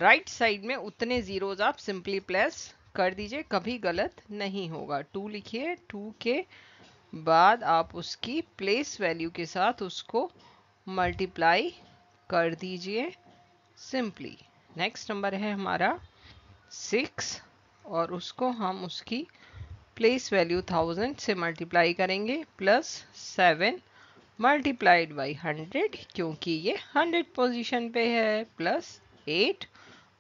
राइट साइड में उतने ज़ीरोज़ आप सिंपली प्लस कर दीजिए कभी गलत नहीं होगा टू लिखिए टू के बाद आप उसकी प्लेस वैल्यू के साथ उसको मल्टीप्लाई कर दीजिए सिंपली नेक्स्ट नंबर है हमारा सिक्स और उसको हम उसकी प्लेस वैल्यू थाउजेंड से मल्टीप्लाई करेंगे plus seven multiplied by hundred क्योंकि ये हंड्रेड पोजिशन पे है plus eight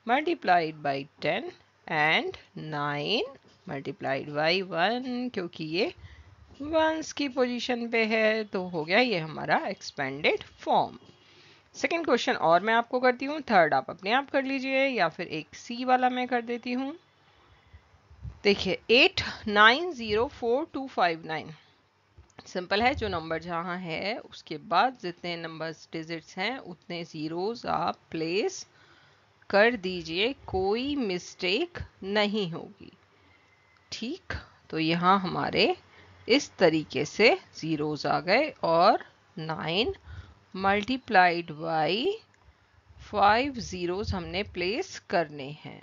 multiplied by ten and nine multiplied by one क्योंकि ये वंस की पोजिशन पे है तो हो गया ये हमारा एक्सपेंडेड फॉर्म सेकेंड क्वेश्चन और मैं आपको करती हूँ थर्ड आप अपने आप कर लीजिए या फिर एक सी वाला मैं कर देती हूँ देखिए eight nine zero four two five nine simple है जो नंबर जहाँ है उसके बाद जितने नंबर्स डिजिट्स हैं उतने ज़ीरोज़ आप प्लेस कर दीजिए कोई मिस्टेक नहीं होगी ठीक तो यहाँ हमारे इस तरीके से ज़ीरोज़ आ गए और nine multiplied by five zeros हमने प्लेस करने हैं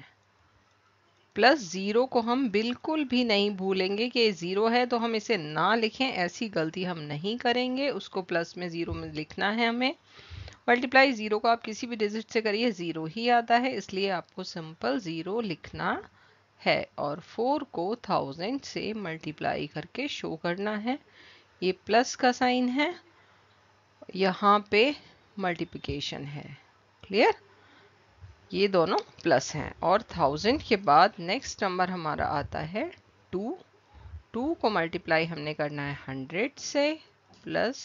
प्लस ज़ीरो को हम बिल्कुल भी नहीं भूलेंगे कि ये ज़ीरो है तो हम इसे ना लिखें ऐसी गलती हम नहीं करेंगे उसको प्लस में ज़ीरो में लिखना है हमें मल्टीप्लाई ज़ीरो को आप किसी भी डिजिट से करिए ज़ीरो ही आता है इसलिए आपको सिंपल ज़ीरो लिखना है और फोर को थाउजेंड से मल्टीप्लाई करके शो करना है ये प्लस का साइन है यहाँ पे मल्टीप्लिकेशन है क्लियर ये दोनों प्लस हैं और थाउजेंड के बाद नेक्स्ट नंबर हमारा आता है टू टू को मल्टीप्लाई हमने करना है हंड्रेड से plus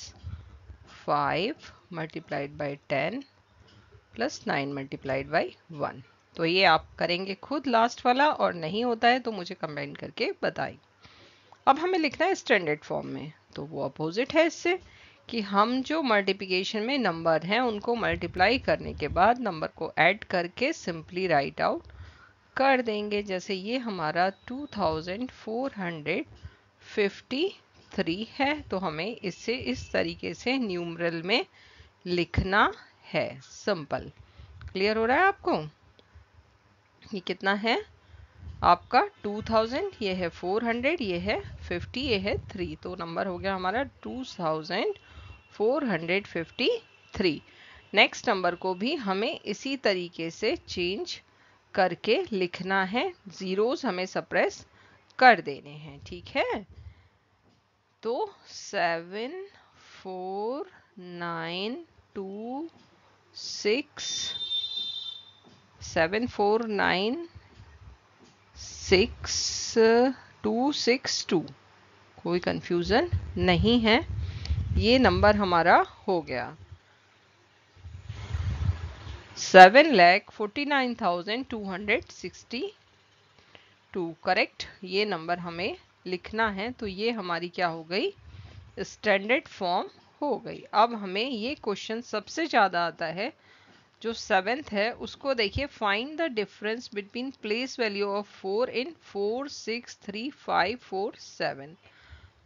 five multiplied by ten plus nine multiplied by one तो ये आप करेंगे खुद लास्ट वाला और नहीं होता है तो मुझे कंबाइन करके बताएं अब हमें लिखना है स्टैंडर्ड फॉर्म में तो वो अपोजिट है इससे कि हम जो मल्टीप्लिकेशन में नंबर हैं उनको मल्टीप्लाई करने के बाद नंबर को ऐड करके सिंपली राइट आउट कर देंगे जैसे ये हमारा 2453 है तो हमें इसे इस तरीके से न्यूमरल में लिखना है सिंपल क्लियर हो रहा है आपको ये कितना है आपका 2000 ये है 400 ये है 50 ये है 3 तो नंबर हो गया हमारा 2000 453 नेक्स्ट नंबर को भी हमें इसी तरीके से चेंज करके लिखना है जीरोस हमें सप्रेस कर देने हैं ठीक है तो seven four nine two six seven four nine six two six two कोई कंफ्यूज़न नहीं है ये नंबर हमारा हो गया seven lakh forty nine thousand two hundred sixty two correct ये नंबर हमें लिखना है तो ये हमारी क्या हो गई स्टैंडर्ड फॉर्म हो गई अब हमें ये क्वेश्चन सबसे ज़्यादा आता है जो सेवेंथ है उसको देखिए find the difference between place value of four in four six three five four seven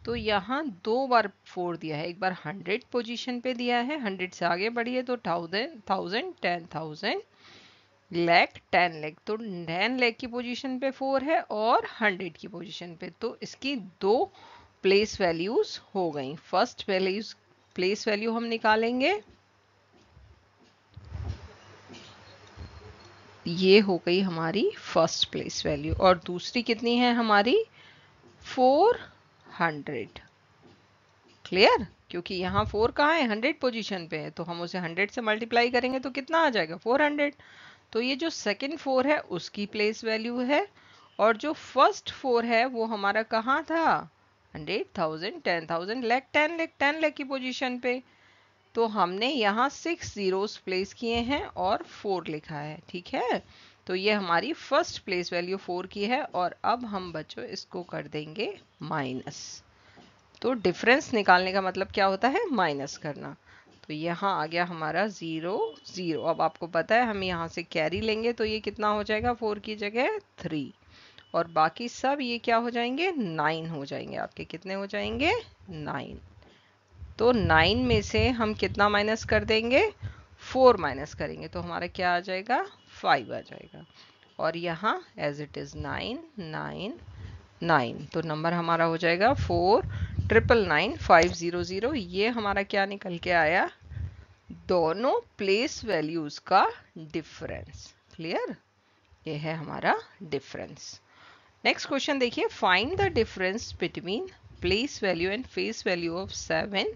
तो यहाँ दो बार फोर दिया है एक बार हंड्रेड पोजीशन पे दिया है हंड्रेड से आगे बढ़िए तो thousand thousand ten thousand lakh ten lakh तो टेन लैक की पोजीशन पे फोर है और हंड्रेड की पोजीशन पे तो इसकी दो प्लेस वैल्यूज हो गई फर्स्ट वैल्यूज प्लेस वैल्यू हम निकालेंगे ये हो गई हमारी फर्स्ट प्लेस वैल्यू और दूसरी कितनी है हमारी फोर हंड्रेड क्लियर क्योंकि यहाँ फोर कहाँ है हंड्रेड पोजीशन पे है तो हम उसे हंड्रेड से मल्टीप्लाई करेंगे तो कितना आ जाएगा फोर हंड्रेड तो ये जो सेकेंड फोर है उसकी प्लेस वैल्यू है और जो फर्स्ट फोर है वो हमारा कहाँ था hundred thousand ten thousand lakh ten lakh ten lakh की पोजीशन पे तो हमने यहाँ सिक्स जीरोस प्लेस किए हैं और फोर लिखा है ठीक है तो ये हमारी फर्स्ट प्लेस वैल्यू फोर की है और अब हम बच्चों इसको कर देंगे माइनस तो डिफरेंस निकालने का मतलब क्या होता है माइनस करना तो यहाँ आ गया हमारा ज़ीरो ज़ीरो अब आपको पता है हम यहाँ से कैरी लेंगे तो ये कितना हो जाएगा फोर की जगह थ्री और बाकी सब ये क्या हो जाएंगे नाइन हो जाएंगे आपके कितने हो जाएंगे नाइन तो नाइन में से हम कितना माइनस कर देंगे फोर माइनस करेंगे तो हमारा क्या आ जाएगा फाइव आ जाएगा और यहाँ as it is nine nine nine तो नंबर हमारा हो जाएगा four triple nine five zero zero ये हमारा क्या निकल के आया दोनों प्लेस वैल्यूज़ का डिफरेंस क्लियर ये है हमारा डिफरेंस नेक्स्ट क्वेश्चन देखिए find the difference between place value and face value of seven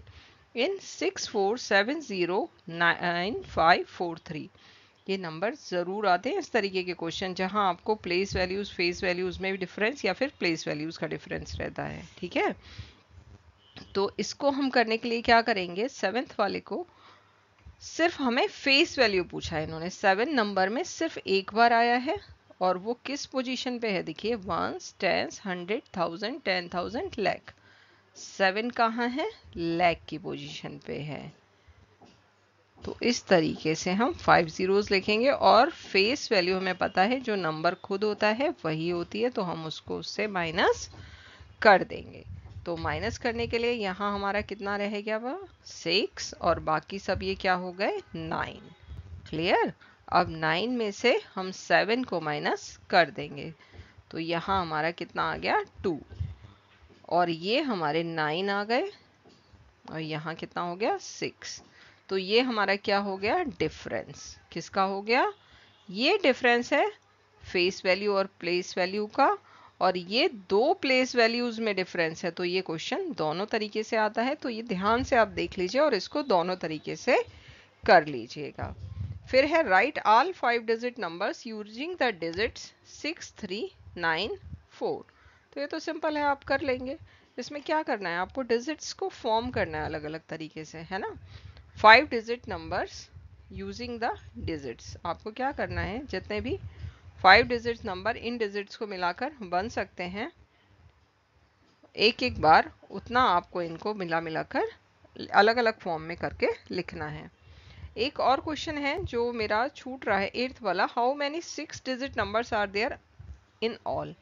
in six four seven zero nine five four three ये नंबर ज़रूर आते हैं इस तरीके के क्वेश्चन जहां आपको प्लेस वैल्यूज़ फेस वैल्यूज़ में भी डिफरेंस या फिर प्लेस वैल्यूज़ का डिफरेंस रहता है ठीक है तो इसको हम करने के लिए क्या करेंगे सेवेंथ वाले को सिर्फ हमें फेस वैल्यू पूछा है इन्होंने सेवन नंबर में सिर्फ एक बार आया है और वो किस पोजीशन पे है देखिए ones tens hundred thousand ten thousand lakh seven कहाँ है लैक की पोजीशन पे है तो इस तरीके से हम फाइव ज़ीरोज़ लिखेंगे और फेस वैल्यू हमें पता है जो नंबर खुद होता है वही होती है तो हम उसको उससे माइनस कर देंगे तो माइनस करने के लिए यहाँ हमारा कितना रह गया वह सिक्स और बाकी सब ये क्या हो गए नाइन क्लियर अब नाइन में से हम सेवन को माइनस कर देंगे तो यहाँ हमारा कितना आ गया टू और ये हमारे नाइन आ गए और यहाँ कितना हो गया सिक्स तो ये हमारा क्या हो गया डिफरेंस किसका हो गया ये डिफरेंस है फेस वैल्यू और प्लेस वैल्यू का और ये दो प्लेस वैल्यूज में डिफरेंस है तो ये क्वेश्चन दोनों तरीके से आता है तो ये ध्यान से आप देख लीजिए और इसको दोनों तरीके से कर लीजिएगा फिर है write all five digit numbers using the digits six three nine four तो ये तो सिंपल है आप कर लेंगे इसमें क्या करना है आपको डिजिट्स को फॉर्म करना है अलग अलग तरीके से है ना five digit numbers using the digits आपको क्या करना है जितने भी फाइव डिजिट नंबर इन डिजिट्स को मिलाकर बन सकते हैं एक एक बार उतना आपको इनको मिला मिलाकर अलग अलग फॉर्म में करके लिखना है एक और क्वेश्चन है जो मेरा छूट रहा है एर्थ वाला how many six digit numbers are there in all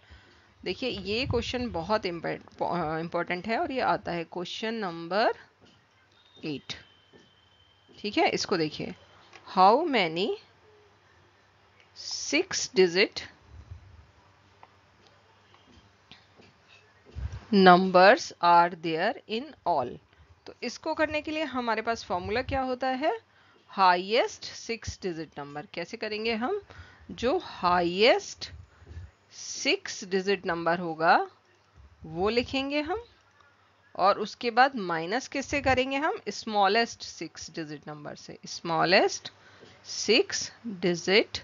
देखिए ये क्वेश्चन बहुत इम्पोर्टेंट है और ये आता है क्वेश्चन नंबर एट ठीक है इसको देखिए how many six digit numbers are there in all तो इसको करने के लिए हमारे पास फॉर्मूला क्या होता है हाइएस्ट सिक्स डिजिट नंबर कैसे करेंगे हम जो हाइएस्ट सिक्स डिजिट नंबर होगा वो लिखेंगे हम और उसके बाद माइनस किससे करेंगे हम स्मॉलेस्ट सिक्स डिजिट नंबर से स्मॉलेस्ट सिक्स डिजिट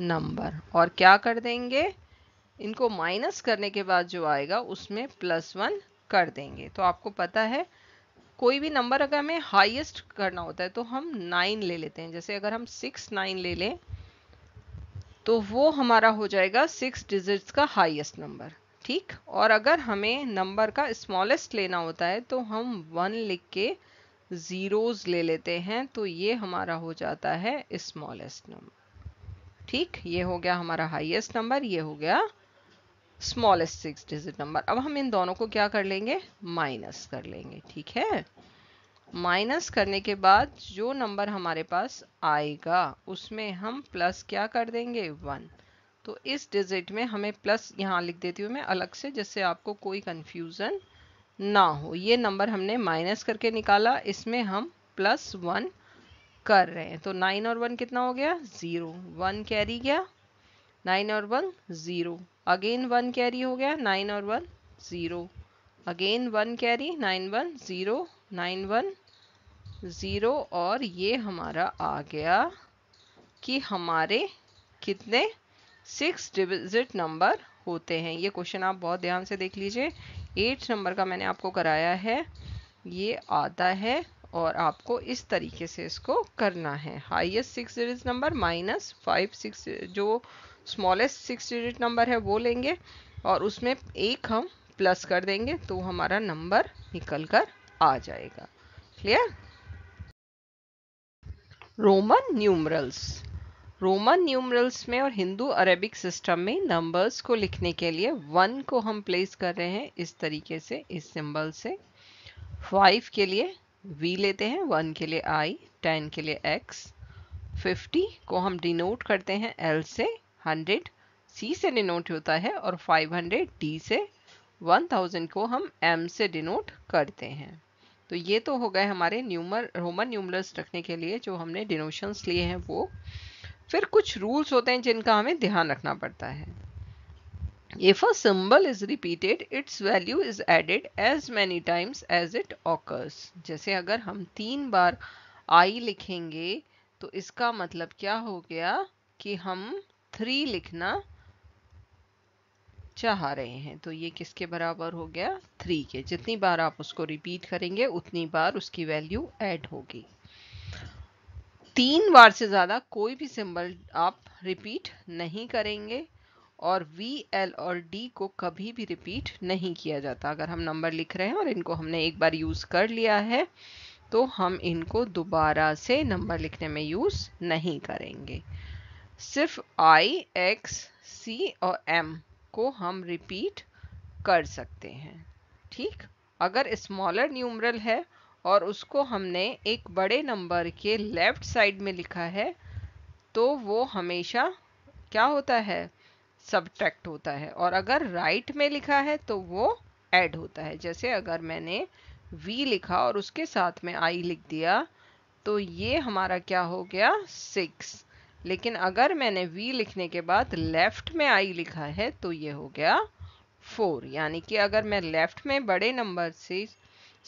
नंबर और क्या कर देंगे इनको माइनस करने के बाद जो आएगा उसमें प्लस वन कर देंगे तो आपको पता है कोई भी नंबर अगर हमें हाईएस्ट करना होता है तो हम नाइन ले लेते हैं जैसे अगर हम सिक्स नाइन ले लें तो वो हमारा हो जाएगा सिक्स डिजिट्स का हाईएस्ट नंबर ठीक और अगर हमें नंबर का स्मॉलेस्ट लेना होता है तो हम वन लिख के ज़ीरोज़ ले लेते हैं तो ये हमारा हो जाता है स्मॉलेस्ट नंबर ठीक ये हो गया हमारा हाईएस्ट नंबर ये हो गया स्मॉलेस्ट सिक्स डिजिट नंबर अब हम इन दोनों को क्या कर लेंगे माइनस कर लेंगे ठीक है माइनस करने के बाद जो नंबर हमारे पास आएगा उसमें हम प्लस क्या कर देंगे वन तो इस डिजिट में हमें प्लस यहाँ लिख देती हूँ मैं अलग से जिससे आपको कोई कन्फ्यूज़न ना हो ये नंबर हमने माइनस करके निकाला इसमें हम प्लस वन कर रहे हैं तो नाइन और वन कितना हो गया ज़ीरो वन कैरी गया नाइन और one zero again one carry हो गया नाइन और one zero again one carry nine one zero nine one zero और ये हमारा आ गया कि हमारे कितने सिक्स डिजिट नंबर होते हैं ये क्वेश्चन आप बहुत ध्यान से देख लीजिए एट नंबर का मैंने आपको कराया है ये आता है और आपको इस तरीके से इसको करना है highest six digit number minus five six जो स्मॉलेस्ट सिक्स डिजिट नंबर है वो लेंगे और उसमें एक हम प्लस कर देंगे तो हमारा नंबर निकल कर आ जाएगा clear Roman numerals Roman numerals में और हिंदू अरेबिक सिस्टम में नंबर्स को लिखने के लिए वन को हम प्लेस कर रहे हैं इस तरीके से इस सिंबल से फाइव के लिए वी लेते हैं वन के लिए आई टेन के लिए एक्स फिफ्टी को हम डिनोट करते हैं एल से हंड्रेड सी से डिनोट होता है और फाइव हंड्रेड डी से वन थाउजेंड को हम एम से डिनोट करते हैं तो ये तो हो गए हमारे न्यूमर रोमन न्यूमरल्स रखने के लिए जो हमने डिनोशंस लिए हैं वो फिर कुछ रूल्स होते हैं जिनका हमें ध्यान रखना पड़ता है if a symbol is repeated its value is added as many times as it occurs जैसे अगर हम तीन बार आई लिखेंगे तो इसका मतलब क्या हो गया कि हम थ्री लिखना चाह रहे हैं तो ये किसके बराबर हो गया थ्री के जितनी बार आप उसको रिपीट करेंगे उतनी बार उसकी वैल्यू ऐड होगी तीन बार से ज़्यादा कोई भी सिंबल आप रिपीट नहीं करेंगे और V, L और D को कभी भी रिपीट नहीं किया जाता अगर हम नंबर लिख रहे हैं और इनको हमने एक बार यूज़ कर लिया है तो हम इनको दोबारा से नंबर लिखने में यूज़ नहीं करेंगे सिर्फ I, X, C और M को हम रिपीट कर सकते हैं ठीक अगर स्मॉलर न्यूमरल है और उसको हमने एक बड़े नंबर के लेफ्ट साइड में लिखा है तो वो हमेशा क्या होता है सब्ट्रैक्ट होता है और अगर राइट right में लिखा है तो वो ऐड होता है जैसे अगर मैंने v लिखा और उसके साथ में i लिख दिया तो ये हमारा क्या हो गया सिक्स लेकिन अगर मैंने v लिखने के बाद लेफ्ट में i लिखा है तो ये हो गया फोर यानी कि अगर मैं लेफ्ट में बड़े नंबर से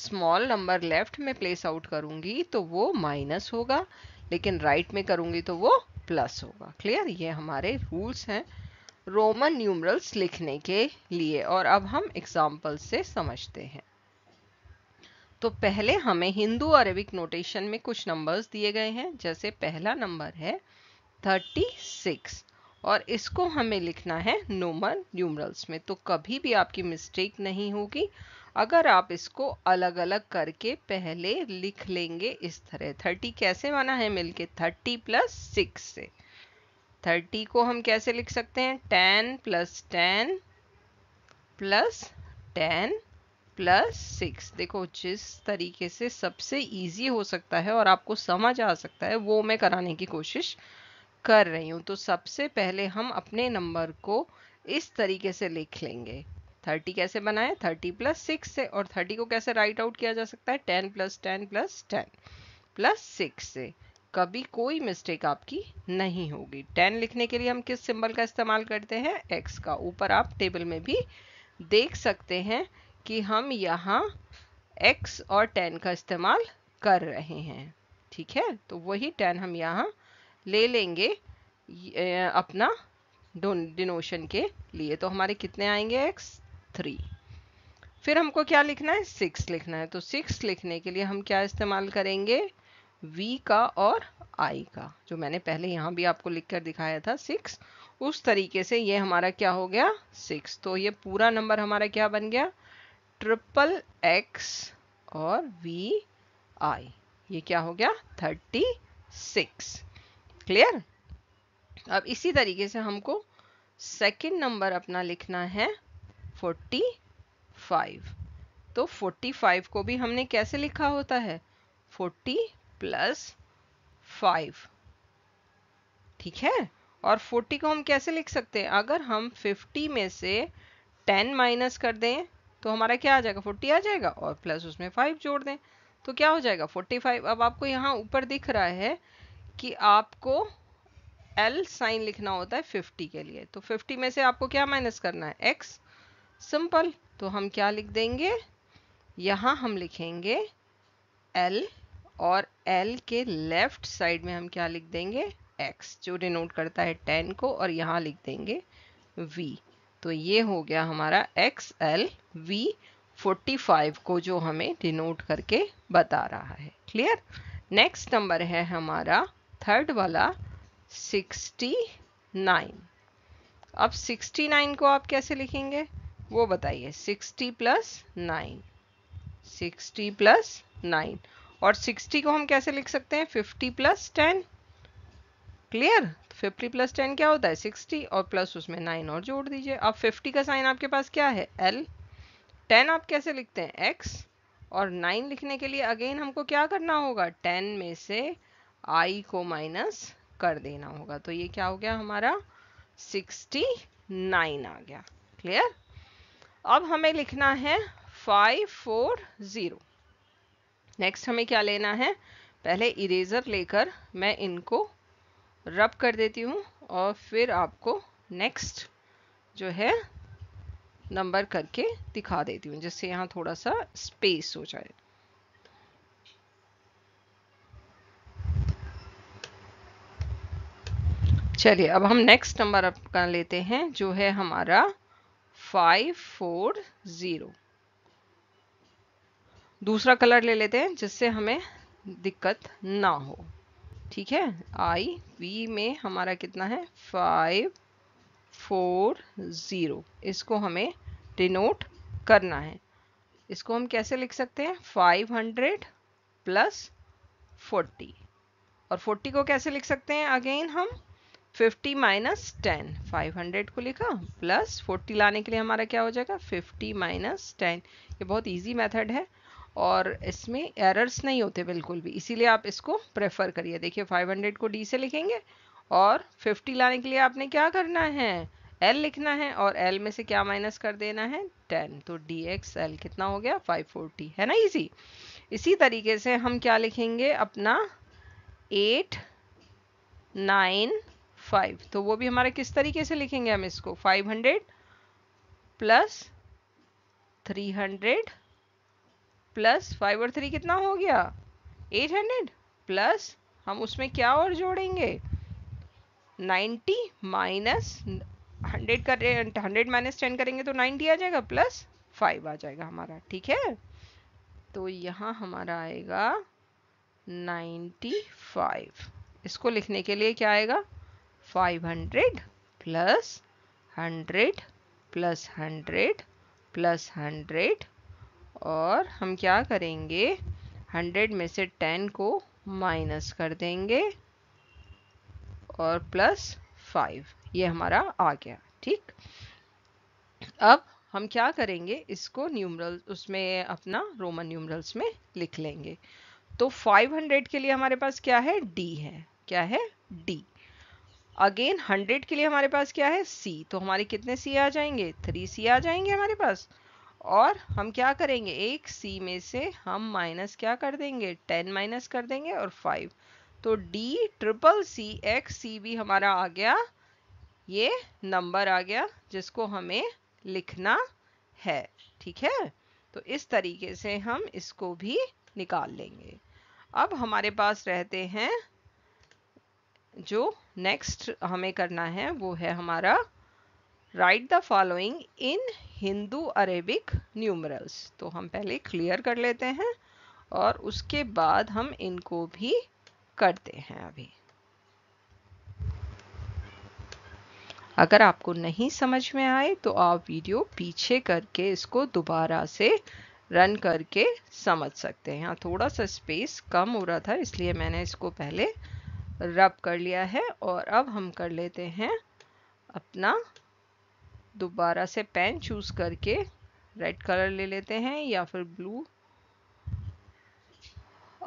स्मॉल नंबर लेफ्ट में प्लेस आउट करूंगी तो वो माइनस होगा लेकिन राइट right में करूंगी तो वो प्लस होगा क्लियर ये हमारे रूल्स हैं रोमन न्यूमरल्स लिखने के लिए और अब हम एग्जाम्पल से समझते हैं तो पहले हमें हिंदू अरेबिक नोटेशन में कुछ नंबर्स दिए गए हैं जैसे पहला नंबर है 36 और इसको हमें लिखना है नोमन न्यूमरल्स में तो कभी भी आपकी मिस्टेक नहीं होगी अगर आप इसको अलग अलग करके पहले लिख लेंगे इस तरह थर्टी कैसे माना है मिलके थर्टी प्लस सिक्स से थर्टी को हम कैसे लिख सकते हैं ten plus ten plus ten plus six देखो जिस तरीके से सबसे इजी हो सकता है और आपको समझ आ सकता है वो मैं कराने की कोशिश कर रही हूँ तो सबसे पहले हम अपने नंबर को इस तरीके से लिख लेंगे थर्टी कैसे बनाए थर्टी प्लस सिक्स से और थर्टी को कैसे राइट आउट किया जा सकता है ten plus ten plus ten plus six से कभी कोई मिस्टेक आपकी नहीं होगी टेन लिखने के लिए हम किस सिंबल का इस्तेमाल करते हैं एक्स का ऊपर आप टेबल में भी देख सकते हैं कि हम यहाँ एक्स और टेन का इस्तेमाल कर रहे हैं ठीक है तो वही टेन हम यहाँ ले लेंगे अपना डिनोशन के लिए तो हमारे कितने आएंगे एक्स थ्री फिर हमको क्या लिखना है सिक्स लिखना है तो सिक्स लिखने के लिए हम क्या इस्तेमाल करेंगे वी का और आई का जो मैंने पहले यहाँ भी आपको लिख कर दिखाया था सिक्स उस तरीके से ये हमारा क्या हो गया सिक्स तो ये पूरा नंबर हमारा क्या बन गया ट्रिपल एक्स और वी आई ये क्या हो गया थर्टी सिक्स क्लियर अब इसी तरीके से हमको सेकेंड नंबर अपना लिखना है फोर्टी फाइव तो फोर्टी फाइव को भी हमने कैसे लिखा होता है फोर्टी प्लस फाइव ठीक है और फोर्टी को हम कैसे लिख सकते हैं अगर हम फिफ्टी में से टेन माइनस कर दें तो हमारा क्या आ जाएगा फोर्टी आ जाएगा और प्लस उसमें फाइव जोड़ दें तो क्या हो जाएगा फोर्टी फाइव अब आपको यहाँ ऊपर दिख रहा है कि आपको एल साइन लिखना होता है फिफ्टी के लिए तो फिफ्टी में से आपको क्या माइनस करना है एक्स सिंपल तो हम क्या लिख देंगे यहाँ हम लिखेंगे एल और एल के लेफ्ट साइड में हम क्या लिख देंगे एक्स जो डिनोट करता है टेन को और यहाँ लिख देंगे वी तो ये हो गया हमारा X L V forty five को जो हमें डिनोट करके बता रहा है क्लियर नेक्स्ट नंबर है हमारा थर्ड वाला सिक्सटी नाइन अब सिक्सटी नाइन को आप कैसे लिखेंगे वो बताइए sixty plus nine sixty plus nine और सिक्सटी को हम कैसे लिख सकते हैं fifty plus ten clear fifty plus ten क्या होता है सिक्सटी और प्लस उसमें नाइन और जोड़ दीजिए अब फिफ्टी का साइन आपके पास क्या है एल टेन आप कैसे लिखते हैं एक्स और नाइन लिखने के लिए अगेन हमको क्या करना होगा टेन में से आई को माइनस कर देना होगा तो ये क्या हो गया हमारा सिक्सटी नाइन आ गया क्लियर अब हमें लिखना है फाइव फोर ज़ीरो नेक्स्ट हमें क्या लेना है पहले इरेज़र लेकर मैं इनको रब कर देती हूँ और फिर आपको नेक्स्ट जो है नंबर करके दिखा देती हूँ जिससे यहाँ थोड़ा सा स्पेस हो जाए चलिए अब हम नेक्स्ट नंबर आपका लेते हैं जो है हमारा फाइव फोर ज़ीरो दूसरा कलर ले लेते हैं जिससे हमें दिक्कत ना हो ठीक है आई वी में हमारा कितना है फाइव फोर ज़ीरो इसको हमें डिनोट करना है इसको हम कैसे लिख सकते हैं फाइव हंड्रेड प्लस फोर्टी और फोर्टी को कैसे लिख सकते हैं अगेन हम 50 माइनस टेन फाइव हंड्रेड को लिखा प्लस 40 लाने के लिए हमारा क्या हो जाएगा 50 माइनस टेन ये बहुत इजी मेथड है और इसमें एरर्स नहीं होते बिल्कुल भी इसीलिए आप इसको प्रेफर करिए देखिए 500 को डी से लिखेंगे और 50 लाने के लिए आपने क्या करना है एल लिखना है और एल में से क्या माइनस कर देना है टेन तो डी एक्स एल कितना हो गया फाइव है ना इजी इसी तरीके से हम क्या लिखेंगे अपना एट नाइन फाइव तो वो भी हमारा किस तरीके से लिखेंगे हम इसको five hundred plus three hundred plus five और थ्री कितना हो गया एट हंड्रेड प्लस हम उसमें क्या और जोड़ेंगे नाइन्टी माइनस हंड्रेड का हंड्रेड माइनस टेन करेंगे तो नाइन्टी आ जाएगा प्लस फाइव आ जाएगा हमारा ठीक है तो यहाँ हमारा आएगा नाइन्टी फाइव इसको लिखने के लिए क्या आएगा 500 plus 100 प्लस 100 प्लस 100 और हम क्या करेंगे 100 में से 10 को माइनस कर देंगे और प्लस 5 ये हमारा आ गया ठीक अब हम क्या करेंगे इसको न्यूमरल उसमें अपना रोमन न्यूमरल्स में लिख लेंगे तो 500 के लिए हमारे पास क्या है डी है क्या है डी अगेन हंड्रेड के लिए हमारे पास क्या है सी तो हमारे कितने सी आ जाएंगे थ्री सी आ जाएंगे हमारे पास और हम क्या करेंगे एक सी में से हम माइनस क्या कर देंगे टेन माइनस कर देंगे और फाइव तो D triple C X C भी हमारा आ गया ये नंबर आ गया जिसको हमें लिखना है ठीक है तो इस तरीके से हम इसको भी निकाल लेंगे अब हमारे पास रहते हैं जो नेक्स्ट हमें करना है वो है हमारा write the following in Hindu Arabic numerals तो हम पहले क्लियर कर लेते हैं और उसके बाद हम इनको भी करते हैं अभी अगर आपको नहीं समझ में आए तो आप वीडियो पीछे करके इसको दोबारा से रन करके समझ सकते हैं हाँ, थोड़ा सा स्पेस कम हो रहा था इसलिए मैंने इसको पहले रब कर लिया है और अब हम कर लेते हैं अपना दोबारा से पेन चूज करके रेड कलर ले लेते हैं या फिर ब्लू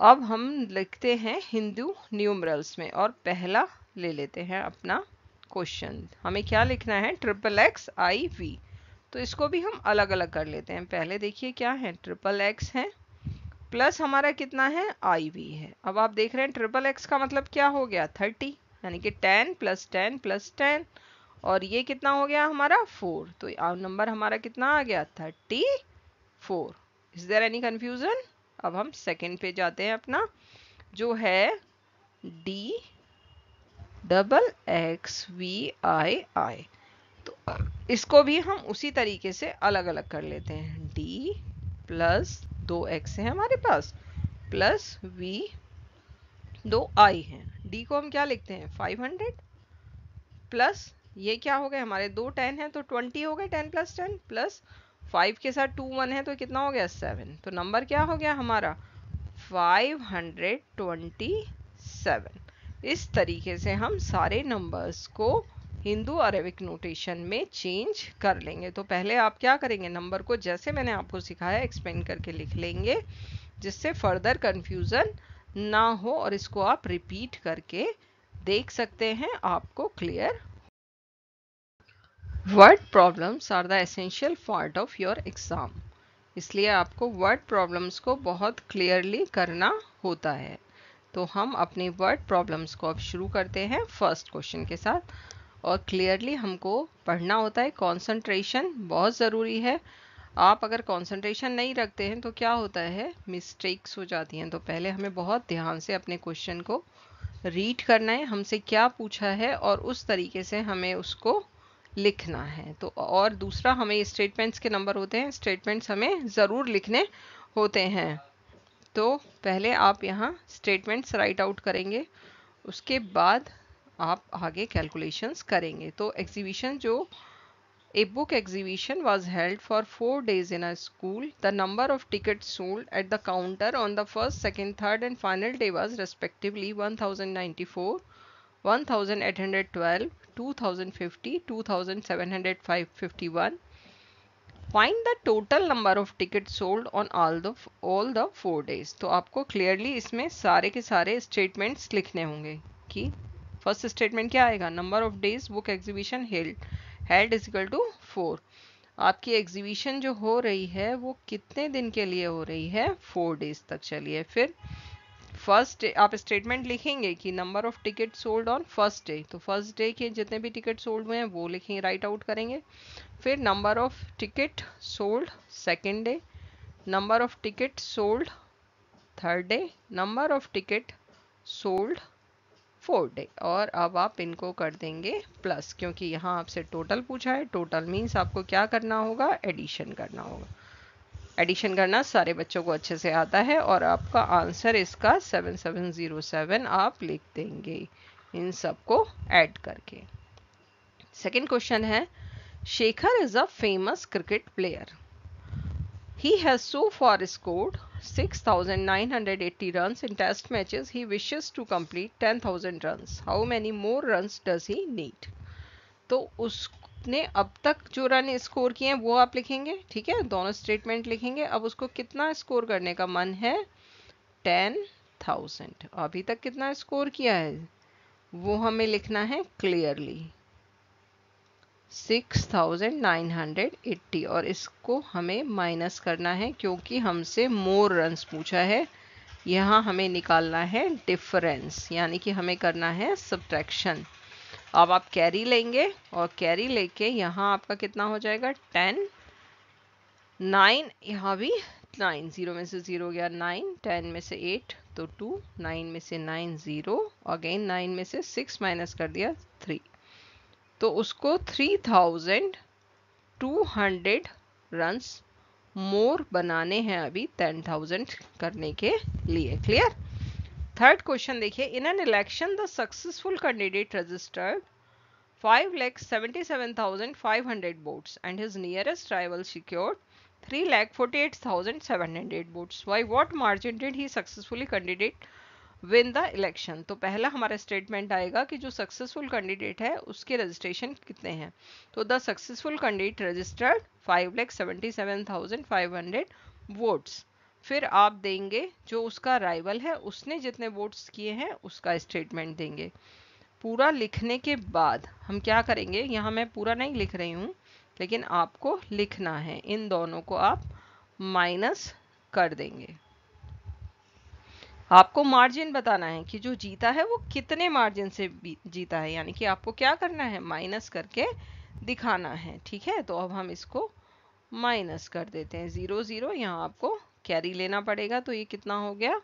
अब हम लिखते हैं हिंदू न्यूमरल्स में और पहला ले लेते हैं अपना क्वेश्चन हमें क्या लिखना है ट्रिपल एक्स आई वी तो इसको भी हम अलग अलग कर लेते हैं पहले देखिए क्या है ट्रिपल एक्स है प्लस हमारा कितना है आई वी है अब आप देख रहे हैं ट्रिपल एक्स का मतलब क्या हो गया थर्टी यानी कि ten plus ten plus ten और ये कितना हो गया हमारा फोर तो नंबर हमारा कितना आ गया thirty four is there any confusion अब हम सेकेंड पे जाते हैं अपना जो है D double X V I I तो इसको भी हम उसी तरीके से अलग अलग कर लेते हैं डी प्लस दो एक्स है हमारे पास प्लस वी दो आई है डी को हम क्या लिखते हैं 500 प्लस ये क्या हो गए हमारे दो टेन है तो ट्वेंटी हो गए ten plus ten plus five के साथ टू वन है तो कितना हो गया सेवन तो नंबर क्या हो गया हमारा फाइव हंड्रेड ट्वेंटी सेवन इस तरीके से हम सारे नंबर्स को हिंदू अरेबिक नोटेशन में चेंज कर लेंगे तो पहले आप क्या करेंगे नंबर को जैसे मैंने आपको सिखाया एक्सप्लेन करके लिख लेंगे जिससे फर्दर कन्फ्यूज़न ना हो और इसको आप रिपीट करके देख सकते हैं आपको clear word problems are the essential part of your exam इसलिए आपको वर्ड प्रॉब्लम्स को बहुत क्लियरली करना होता है तो हम अपने वर्ड प्रॉब्लम्स को अब शुरू करते हैं फर्स्ट क्वेश्चन के साथ और क्लियरली हमको पढ़ना होता है कॉन्सेंट्रेशन बहुत ज़रूरी है आप अगर कॉन्सेंट्रेशन नहीं रखते हैं तो क्या होता है मिस्टेक्स हो जाती हैं तो पहले हमें बहुत ध्यान से अपने क्वेश्चन को रीड करना है हमसे क्या पूछा है और उस तरीके से हमें उसको लिखना है तो और दूसरा हमें स्टेटमेंट्स के नंबर होते हैं स्टेटमेंट्स हमें ज़रूर लिखने होते हैं तो पहले आप यहाँ स्टेटमेंट्स राइट आउट करेंगे उसके बाद आप आगे कैलकुलेशन करेंगे तो एग्जीबिशन जो a book exhibition was held for four days in school the number of ticket sold at the counter on the first second third and final day was respectively one thousand ninety four one find the total number of ticket sold on all the all the four days तो आपको क्लियरली इसमें सारे के सारे स्टेटमेंट्स लिखने होंगे कि फर्स्ट स्टेटमेंट क्या आएगा number of days book exhibition held held is equal to four आपकी एग्जीबिशन जो हो रही है वो कितने दिन के लिए हो रही है फोर डेज तक चलिए फिर फर्स्ट आप स्टेटमेंट लिखेंगे कि number of ticket sold on first day तो फर्स्ट डे के जितने भी टिकट सोल्ड हुए हैं वो लिखेंगे राइट आउट करेंगे फिर number of ticket sold second day number of ticket sold third day number of ticket sold four day और अब आप इनको कर देंगे प्लस क्योंकि यहाँ आपसे टोटल पूछा है टोटल मीन्स आपको क्या करना होगा एडिशन करना होगा एडिशन करना सारे बच्चों को अच्छे से आता है और आपका आंसर इसका सेवन सेवन ज़ीरो सेवन आप लिख देंगे इन सबको ऐड करके सेकेंड क्वेश्चन है Shekhar is a famous cricket player He has so far scored 6,980 runs in test matches. He wishes to complete 10,000 runs. How many more runs does he need? तो उसने अब तक जो रन स्कोर किए हैं वो आप लिखेंगे ठीक है दोनों स्टेटमेंट लिखेंगे अब उसको कितना स्कोर करने का मन है टेन थाउजेंड अभी तक कितना स्कोर किया है वो हमें लिखना है क्लियरली 6980 और इसको हमें माइनस करना है क्योंकि हमसे मोर रन्स पूछा है यहाँ हमें निकालना है डिफरेंस यानी कि हमें करना है सब्ट्रैक्शन अब आप कैरी लेंगे और कैरी लेके यहाँ आपका कितना हो जाएगा टेन नाइन यहाँ भी नाइन ज़ीरो में से ज़ीरो गया नाइन टेन में से एट तो टू नाइन में से नाइन ज़ीरो अगेन नाइन में से सिक्स माइनस कर दिया तो उसको 3200 रन्स मोर बनाने हैं अभी 10,000 करने के लिए क्लियर थर्ड क्वेश्चन देखिए in an election the successful candidate registered 5 lakh 77,500 votes and his nearest rival secured 3 lakh 48,700 votes why what margin did he successfully candidate win the election तो पहला हमारा स्टेटमेंट आएगा कि जो सक्सेसफुल कैंडिडेट है उसके रजिस्ट्रेशन कितने हैं तो the successful candidate registered five lakh seventy seven thousand five hundred votes फिर आप देंगे जो उसका राइवल है उसने जितने वोट्स किए हैं उसका स्टेटमेंट देंगे पूरा लिखने के बाद हम क्या करेंगे यहाँ मैं पूरा नहीं लिख रही हूँ लेकिन आपको लिखना है इन दोनों को आप माइनस कर देंगे आपको मार्जिन बताना है कि जो जीता है वो कितने मार्जिन से जीता है यानी कि आपको क्या करना है माइनस करके दिखाना है ठीक है तो अब हम इसको माइनस कर देते हैं ज़ीरो ज़ीरो यहाँ आपको कैरी लेना पड़ेगा तो ये कितना हो गया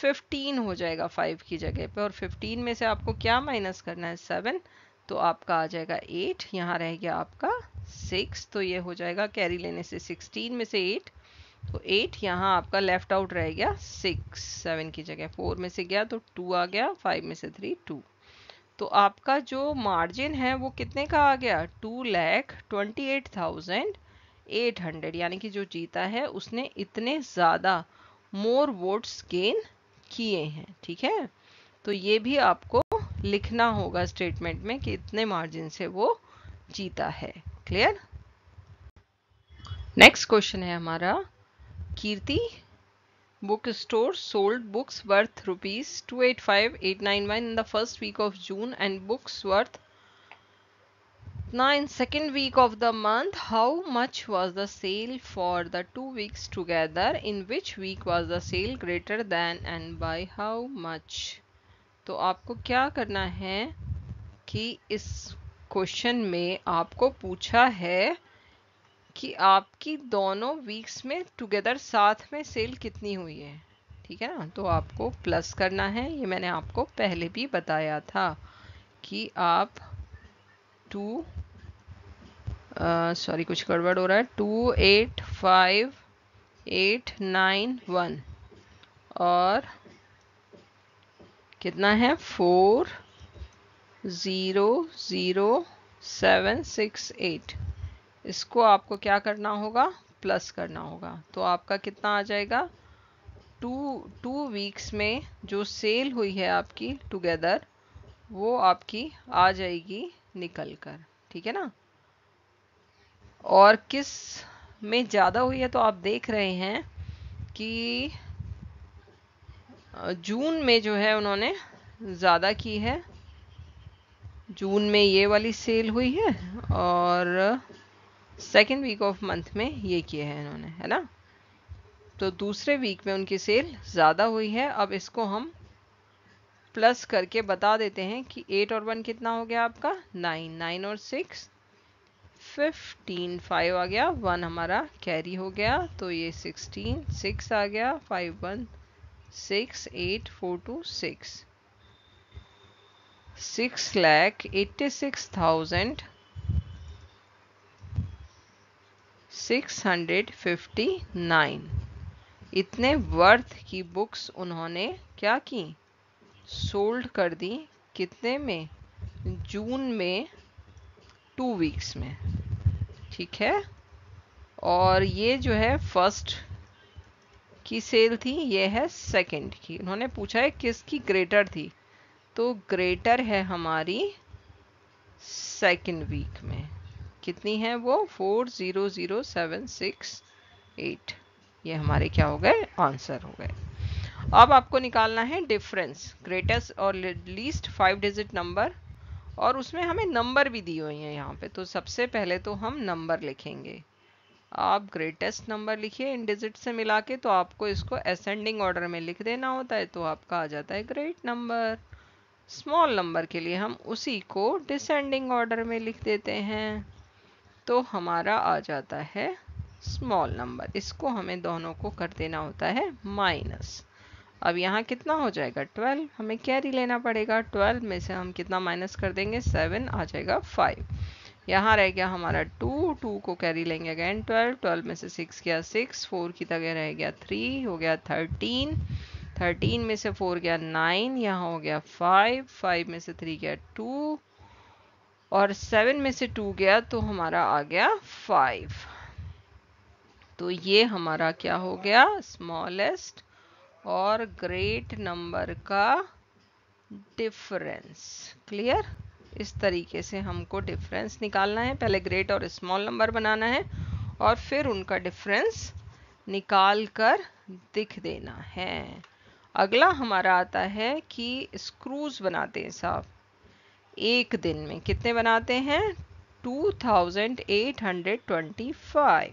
फिफ्टीन हो जाएगा फाइव की जगह पे और फिफ्टीन में से आपको क्या माइनस करना है सेवन तो आपका आ जाएगा एट यहाँ रह गया आपका सिक्स तो ये हो जाएगा कैरी लेने से सिक्सटीन में से एट तो एट यहाँ आपका लेफ्ट आउट रह गया सिक्स सेवन की जगह फोर में से गया तो टू आ गया फाइव में से थ्री टू तो आपका जो मार्जिन है वो कितने का आ गया two lakh twenty eight thousand eight hundred यानी कि जो जीता है उसने इतने ज़्यादा मोर वोट्स गेन किए हैं ठीक है तो ये भी आपको लिखना होगा स्टेटमेंट में कि इतने मार्जिन से वो जीता है क्लियर नेक्स्ट क्वेश्चन है हमारा Kirti bookstore sold books worth rupees 285891 in the first week of June and books worth now in second week of the month how much was the sale for the two weeks together in which week was the sale greater than and by how much तो आपको क्या करना है कि इस क्वेश्चन में आपको पूछा है कि आपकी दोनों वीक्स में टुगेदर साथ में सेल कितनी हुई है ठीक है ना तो आपको प्लस करना है ये मैंने आपको पहले भी बताया था कि आप टू सॉरी कुछ गड़बड़ हो रहा है two eight five eight nine one और कितना है four zero zero seven six eight इसको आपको क्या करना होगा प्लस करना होगा तो आपका कितना आ जाएगा टू टू वीक्स में जो सेल हुई है आपकी टुगेदर वो आपकी आ जाएगी निकल कर ठीक है ना और किस में ज़्यादा हुई है तो आप देख रहे हैं कि जून में जो है उन्होंने ज़्यादा की है जून में ये वाली सेल हुई है और सेकेंड वीक ऑफ मंथ में ये किए हैं इन्होंने है ना तो दूसरे वीक में उनकी सेल ज़्यादा हुई है अब इसको हम प्लस करके बता देते हैं कि एट और वन कितना हो गया आपका नाइन नाइन और सिक्स फिफ्टीन फाइव आ गया वन हमारा कैरी हो गया तो ये सिक्सटीन सिक्स आ गया five one six eight four two six six lakh eighty six thousand 659 इतने वर्थ की बुक्स उन्होंने क्या की सोल्ड कर दी कितने में जून में टू वीक्स में ठीक है और ये जो है फर्स्ट की सेल थी ये है सेकंड की उन्होंने पूछा है किसकी ग्रेटर थी तो ग्रेटर है हमारी सेकंड वीक में कितनी है वो four zero zero seven six eight ये हमारे क्या हो गए आंसर हो गए अब आपको निकालना है डिफरेंस ग्रेटेस्ट और लीस्ट फाइव डिजिट नंबर और उसमें हमें नंबर भी दिए हुए हैं यहाँ पे तो सबसे पहले तो हम नंबर लिखेंगे आप ग्रेटेस्ट नंबर लिखिए इन डिजिट से मिला के तो आपको इसको असेंडिंग ऑर्डर में लिख देना होता है तो आपका आ जाता है ग्रेट नंबर स्मॉल नंबर के लिए हम उसी को डिसेंडिंग ऑर्डर में लिख देते हैं तो हमारा आ जाता है स्मॉल नंबर इसको हमें दोनों को कर देना होता है माइनस अब यहाँ कितना हो जाएगा ट्वेल्व हमें कैरी लेना पड़ेगा ट्वेल्व में से हम कितना माइनस कर देंगे सेवन आ जाएगा फाइव यहाँ रह गया हमारा टू टू को कैरी लेंगे अगेन ट्वेल्व ट्वेल्व में से सिक्स गया सिक्स फोर की तरह रह गया थ्री हो गया थर्टीन थर्टीन में से फोर गया नाइन यहाँ हो गया फाइव फाइव में से थ्री गया टू और सेवन में से टू गया तो हमारा आ गया फाइव तो ये हमारा क्या हो गया स्मॉलेस्ट और ग्रेट नंबर का डिफरेंस क्लियर इस तरीके से हमको डिफरेंस निकालना है पहले ग्रेट और स्मॉल नंबर बनाना है और फिर उनका डिफरेंस निकाल कर दिख देना है अगला हमारा आता है कि स्क्रूज बनाते हैं साहब एक दिन में कितने बनाते हैं 2825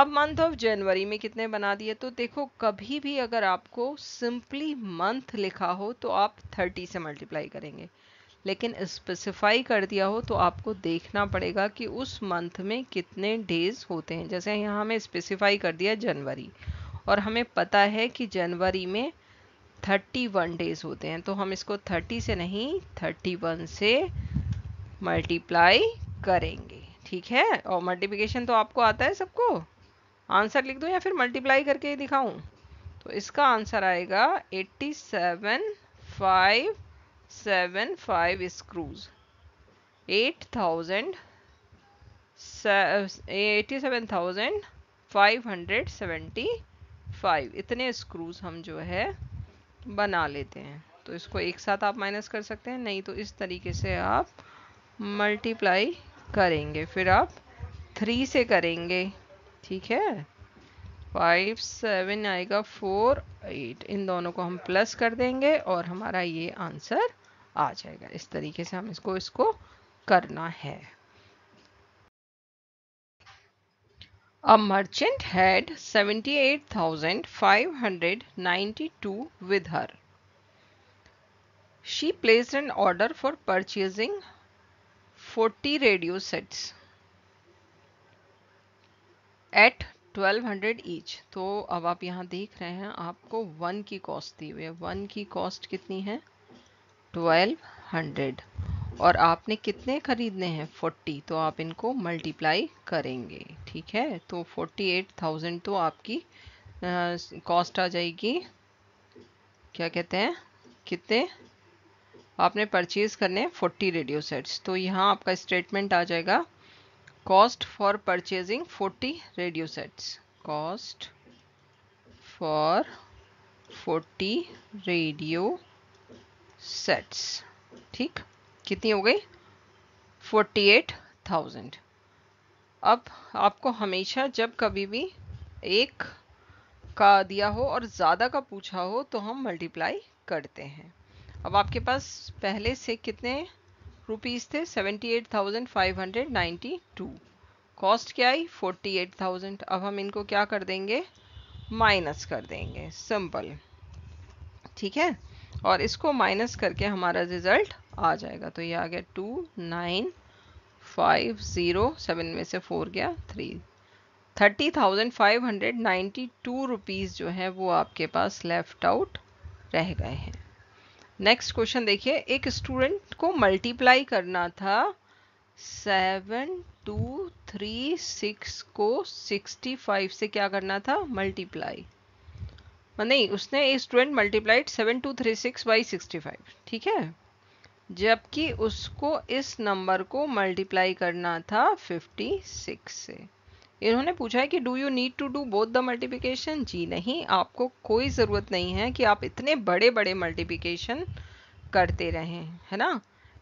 अब मंथ ऑफ जनवरी में कितने बना दिए तो देखो कभी भी अगर आपको सिंपली मंथ लिखा हो तो आप 30 से मल्टीप्लाई करेंगे लेकिन स्पेसिफाई कर दिया हो तो आपको देखना पड़ेगा कि उस मंथ में कितने डेज होते हैं जैसे यहाँ हमें स्पेसिफाई कर दिया जनवरी और हमें पता है कि जनवरी में थर्टी वन डेज होते हैं तो हम इसको थर्टी से नहीं थर्टी वन से मल्टीप्लाई करेंगे ठीक है और मल्टीप्लिकेशन तो आपको आता है सबको आंसर लिख दूँ या फिर मल्टीप्लाई करके ही दिखाऊँ तो इसका आंसर आएगा eighty seven five seven five screws eight thousand eighty seven thousand five hundred seventy five इतने स्क्रूज हम जो है बना लेते हैं तो इसको एक साथ आप माइनस कर सकते हैं नहीं तो इस तरीके से आप मल्टीप्लाई करेंगे फिर आप थ्री से करेंगे ठीक है फाइव सेवन आएगा फोर एट इन दोनों को हम प्लस कर देंगे और हमारा ये आंसर आ जाएगा इस तरीके से हम इसको इसको करना है A merchant had 78,592 with her. She placed an order for purchasing 40 radio sets at 1200 each तो अब आप यहाँ देख रहे हैं आपको वन की कॉस्ट दी हुई है वन की कॉस्ट कितनी है 1200 और आपने कितने ख़रीदने हैं 40 तो आप इनको मल्टीप्लाई करेंगे ठीक है तो 48,000 तो आपकी कॉस्ट आ जाएगी क्या कहते हैं कितने आपने परचेज़ करने हैं 40 रेडियो सेट्स तो यहाँ आपका स्टेटमेंट आ जाएगा cost for purchasing 40 radio sets cost for 40 radio sets ठीक कितनी हो गई फोर्टी एट थाउजेंड अब आपको हमेशा जब कभी भी एक का दिया हो और ज़्यादा का पूछा हो तो हम मल्टीप्लाई करते हैं अब आपके पास पहले से कितने रुपीज़ थे seventy eight thousand five hundred ninety two cost क्या आई फोर्टी एट थाउजेंड अब हम इनको क्या कर देंगे माइनस कर देंगे सिंपल ठीक है और इसको माइनस करके हमारा रिज़ल्ट आ जाएगा तो ये आ गया two nine five zero seven में से फोर गया three thirty thousand five hundred ninety two rupees जो है वो आपके पास लेफ़्ट आउट रह गए हैं नेक्स्ट क्वेश्चन देखिए एक स्टूडेंट को मल्टीप्लाई करना था सेवन टू थ्री सिक्स को सिक्सटी फाइव से क्या करना था मल्टीप्लाई नहीं उसने student multiplied seven two three six by sixty five ठीक है जबकि उसको इस नंबर को मल्टीप्लाई करना था फिफ्टी सिक्स से इन्होंने पूछा है कि do you need to do both the multiplication जी नहीं आपको कोई ज़रूरत नहीं है कि आप इतने बड़े बड़े मल्टीप्लिकेशन करते रहें है ना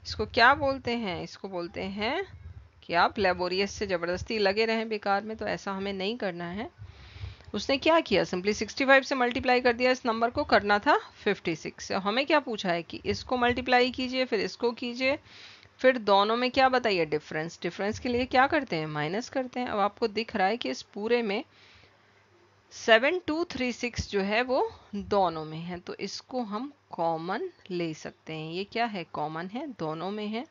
इसको क्या बोलते हैं इसको बोलते हैं कि आप लेबोरियस से ज़बरदस्ती लगे रहें बेकार में तो ऐसा हमें नहीं करना है उसने क्या किया सिंपली 65 से मल्टीप्लाई कर दिया इस नंबर को करना था 56 सिक्स हमें क्या पूछा है कि इसको मल्टीप्लाई कीजिए फिर इसको कीजिए फिर दोनों में क्या बताइए डिफरेंस डिफरेंस के लिए क्या करते हैं माइनस करते हैं अब आपको दिख रहा है कि इस पूरे में सेवन टू थ्री सिक्स जो है वो दोनों में है तो इसको हम कॉमन ले सकते हैं ये क्या है कॉमन है दोनों में है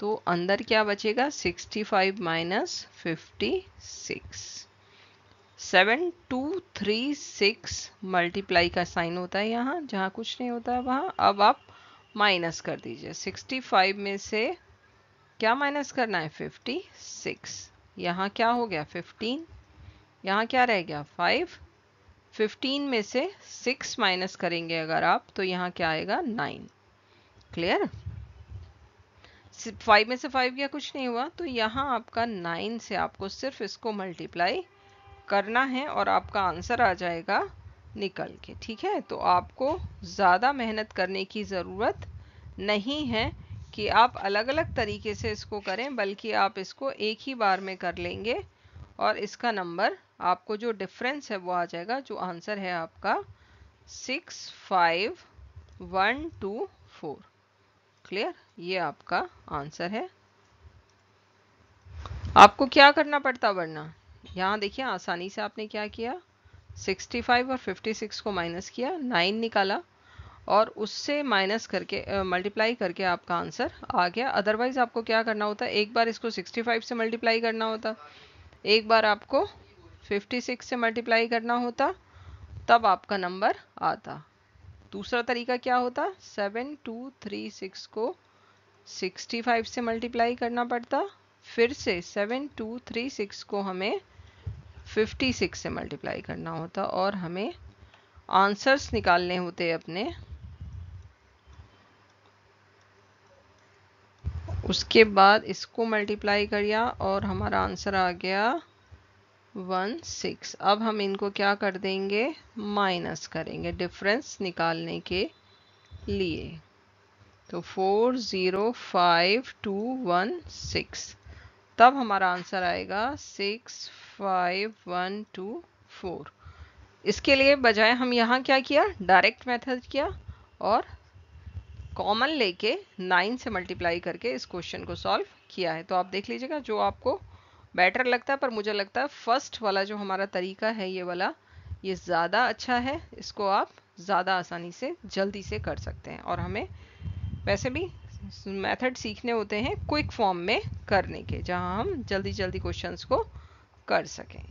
तो अंदर क्या बचेगा sixty five minus fifty six seven two three six multiply का साइन होता है यहाँ जहाँ कुछ नहीं होता है वहाँ अब आप माइनस कर दीजिए सिक्सटी फाइव में से क्या माइनस करना है फिफ्टी सिक्स यहाँ क्या हो गया फिफ्टीन यहाँ क्या रह गया फाइव फिफ्टीन में से सिक्स माइनस करेंगे अगर आप तो यहाँ क्या आएगा नाइन क्लियर फाइव में से फाइव क्या कुछ नहीं हुआ तो यहाँ आपका नाइन से आपको सिर्फ इसको मल्टीप्लाई करना है और आपका आंसर आ जाएगा निकल के ठीक है तो आपको ज़्यादा मेहनत करने की ज़रूरत नहीं है कि आप अलग अलग तरीके से इसको करें बल्कि आप इसको एक ही बार में कर लेंगे और इसका नंबर आपको जो डिफरेंस है वो आ जाएगा जो आंसर है आपका six five one two four clear ये आपका आंसर है आपको क्या करना पड़ता वरना यहाँ देखिए आसानी से आपने क्या किया 65 और 56 को माइनस किया 9 निकाला और उससे माइनस करके मल्टीप्लाई करके आपका आंसर आ गया अदरवाइज आपको क्या करना होता है एक बार इसको 65 से मल्टीप्लाई करना होता एक बार आपको 56 से मल्टीप्लाई करना होता तब आपका नंबर आता दूसरा तरीका क्या होता सेवन टू थ्री सिक्स को 65 से मल्टीप्लाई करना पड़ता फिर से सेवन टू थ्री सिक्स को हमें 56 से मल्टीप्लाई करना होता और हमें आंसर्स निकालने होते अपने उसके बाद इसको मल्टीप्लाई करिया और हमारा आंसर आ गया वन सिक्स अब हम इनको क्या कर देंगे माइनस करेंगे डिफरेंस निकालने के लिए तो four zero five two one six तब हमारा आंसर आएगा six five one two four इसके लिए बजाय हम यहाँ क्या किया डायरेक्ट मेथड किया और कॉमन लेके नाइन से मल्टीप्लाई करके इस क्वेश्चन को सॉल्व किया है तो आप देख लीजिएगा जो आपको बेटर लगता है पर मुझे लगता है फर्स्ट वाला जो हमारा तरीका है ये वाला ये ज़्यादा अच्छा है इसको आप ज़्यादा आसानी से जल्दी से कर सकते हैं और हमें वैसे भी मेथड सीखने होते हैं क्विक फॉर्म में करने के जहां हम जल्दी जल्दी क्वेश्चंस को कर सकें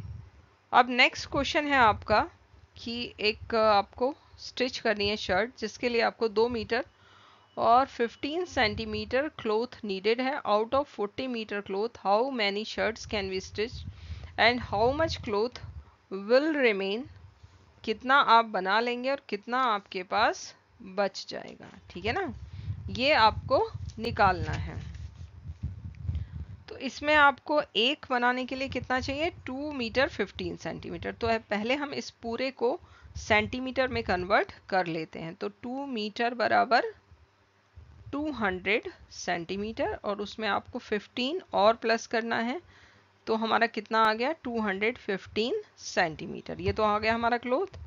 अब नेक्स्ट क्वेश्चन है आपका कि एक आपको स्टिच करनी है शर्ट जिसके लिए आपको दो मीटर और 15 सेंटीमीटर क्लोथ नीडेड है out of 40 metre cloth how many shirts can we stitch and how much cloth will remain कितना आप बना लेंगे और कितना आपके पास बच जाएगा ठीक है ना ये आपको निकालना है तो इसमें आपको एक बनाने के लिए कितना चाहिए टू मीटर फिफ्टीन सेंटीमीटर तो पहले हम इस पूरे को सेंटीमीटर में कन्वर्ट कर लेते हैं तो टू मीटर बराबर 200 सेंटीमीटर और उसमें आपको 15 और प्लस करना है तो हमारा कितना आ गया 215 सेंटीमीटर ये तो आ गया हमारा क्लोथ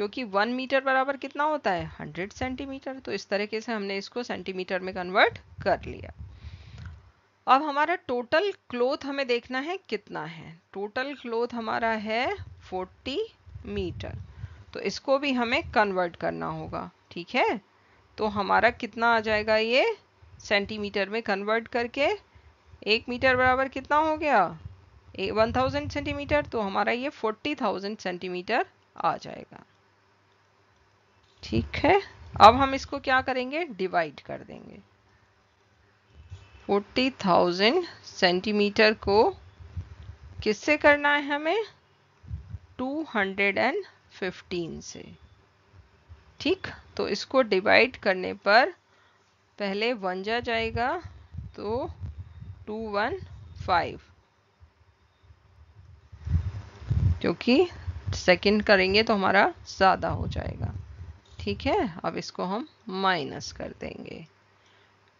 क्योंकि वन मीटर बराबर कितना होता है हंड्रेड सेंटीमीटर तो इस तरीके से हमने इसको सेंटीमीटर में कन्वर्ट कर लिया अब हमारा टोटल क्लोथ हमें देखना है कितना है टोटल क्लोथ हमारा है 40 मीटर तो इसको भी हमें कन्वर्ट करना होगा ठीक है तो हमारा कितना आ जाएगा ये सेंटीमीटर में कन्वर्ट करके एक मीटर बराबर कितना हो गया वन थाउजेंड सेंटीमीटर तो हमारा ये फोर्टी थाउजेंड सेंटीमीटर आ जाएगा ठीक है अब हम इसको क्या करेंगे डिवाइड कर देंगे 40,000 सेंटीमीटर को किससे करना है हमें 215 से ठीक तो इसको डिवाइड करने पर पहले वन जा जाएगा तो टू वन फाइव क्योंकि सेकंड करेंगे तो हमारा ज़्यादा हो जाएगा ठीक है अब इसको हम माइनस कर देंगे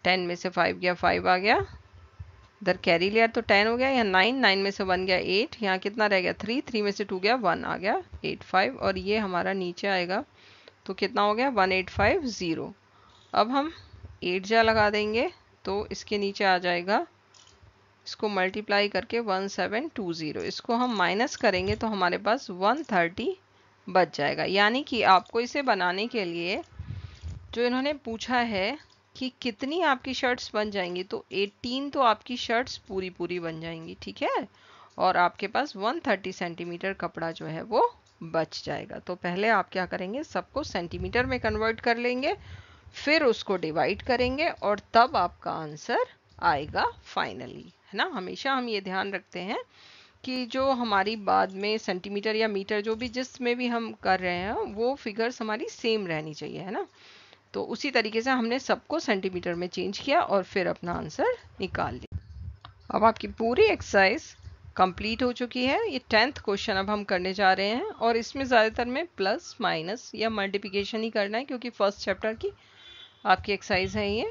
टेन में से फाइव गया फाइव आ गया इधर कैरी लिया तो टेन हो गया या नाइन नाइन में से वन गया एट यहाँ कितना रह गया थ्री थ्री में से टू गया वन आ गया एट फाइव और ये हमारा नीचे आएगा तो कितना हो गया वन एट फाइव ज़ीरो अब हम एट जा लगा देंगे तो इसके नीचे आ जाएगा इसको मल्टीप्लाई करके वन सेवन टू ज़ीरो इसको हम माइनस करेंगे तो हमारे पास वन थर्टी बच जाएगा यानी कि आपको इसे बनाने के लिए जो इन्होंने पूछा है कि कितनी आपकी शर्ट्स बन जाएंगी तो 18 तो आपकी शर्ट्स पूरी पूरी बन जाएंगी ठीक है और आपके पास 130 सेंटीमीटर कपड़ा जो है वो बच जाएगा तो पहले आप क्या करेंगे सबको सेंटीमीटर में कन्वर्ट कर लेंगे फिर उसको डिवाइड करेंगे और तब आपका आंसर आएगा फाइनली है ना हमेशा हम ये ध्यान रखते हैं कि जो हमारी बाद में सेंटीमीटर या मीटर जो भी जिसमें भी हम कर रहे हैं वो फिगर्स हमारी सेम रहनी चाहिए है ना तो उसी तरीके से हमने सबको सेंटीमीटर में चेंज किया और फिर अपना आंसर निकाल लिया अब आपकी पूरी एक्सरसाइज कंप्लीट हो चुकी है ये टेंथ क्वेश्चन अब हम करने जा रहे हैं और इसमें ज़्यादातर में प्लस माइनस या मल्टीप्लिकेशन ही करना है क्योंकि फर्स्ट चैप्टर की आपकी एक्सरसाइज है ये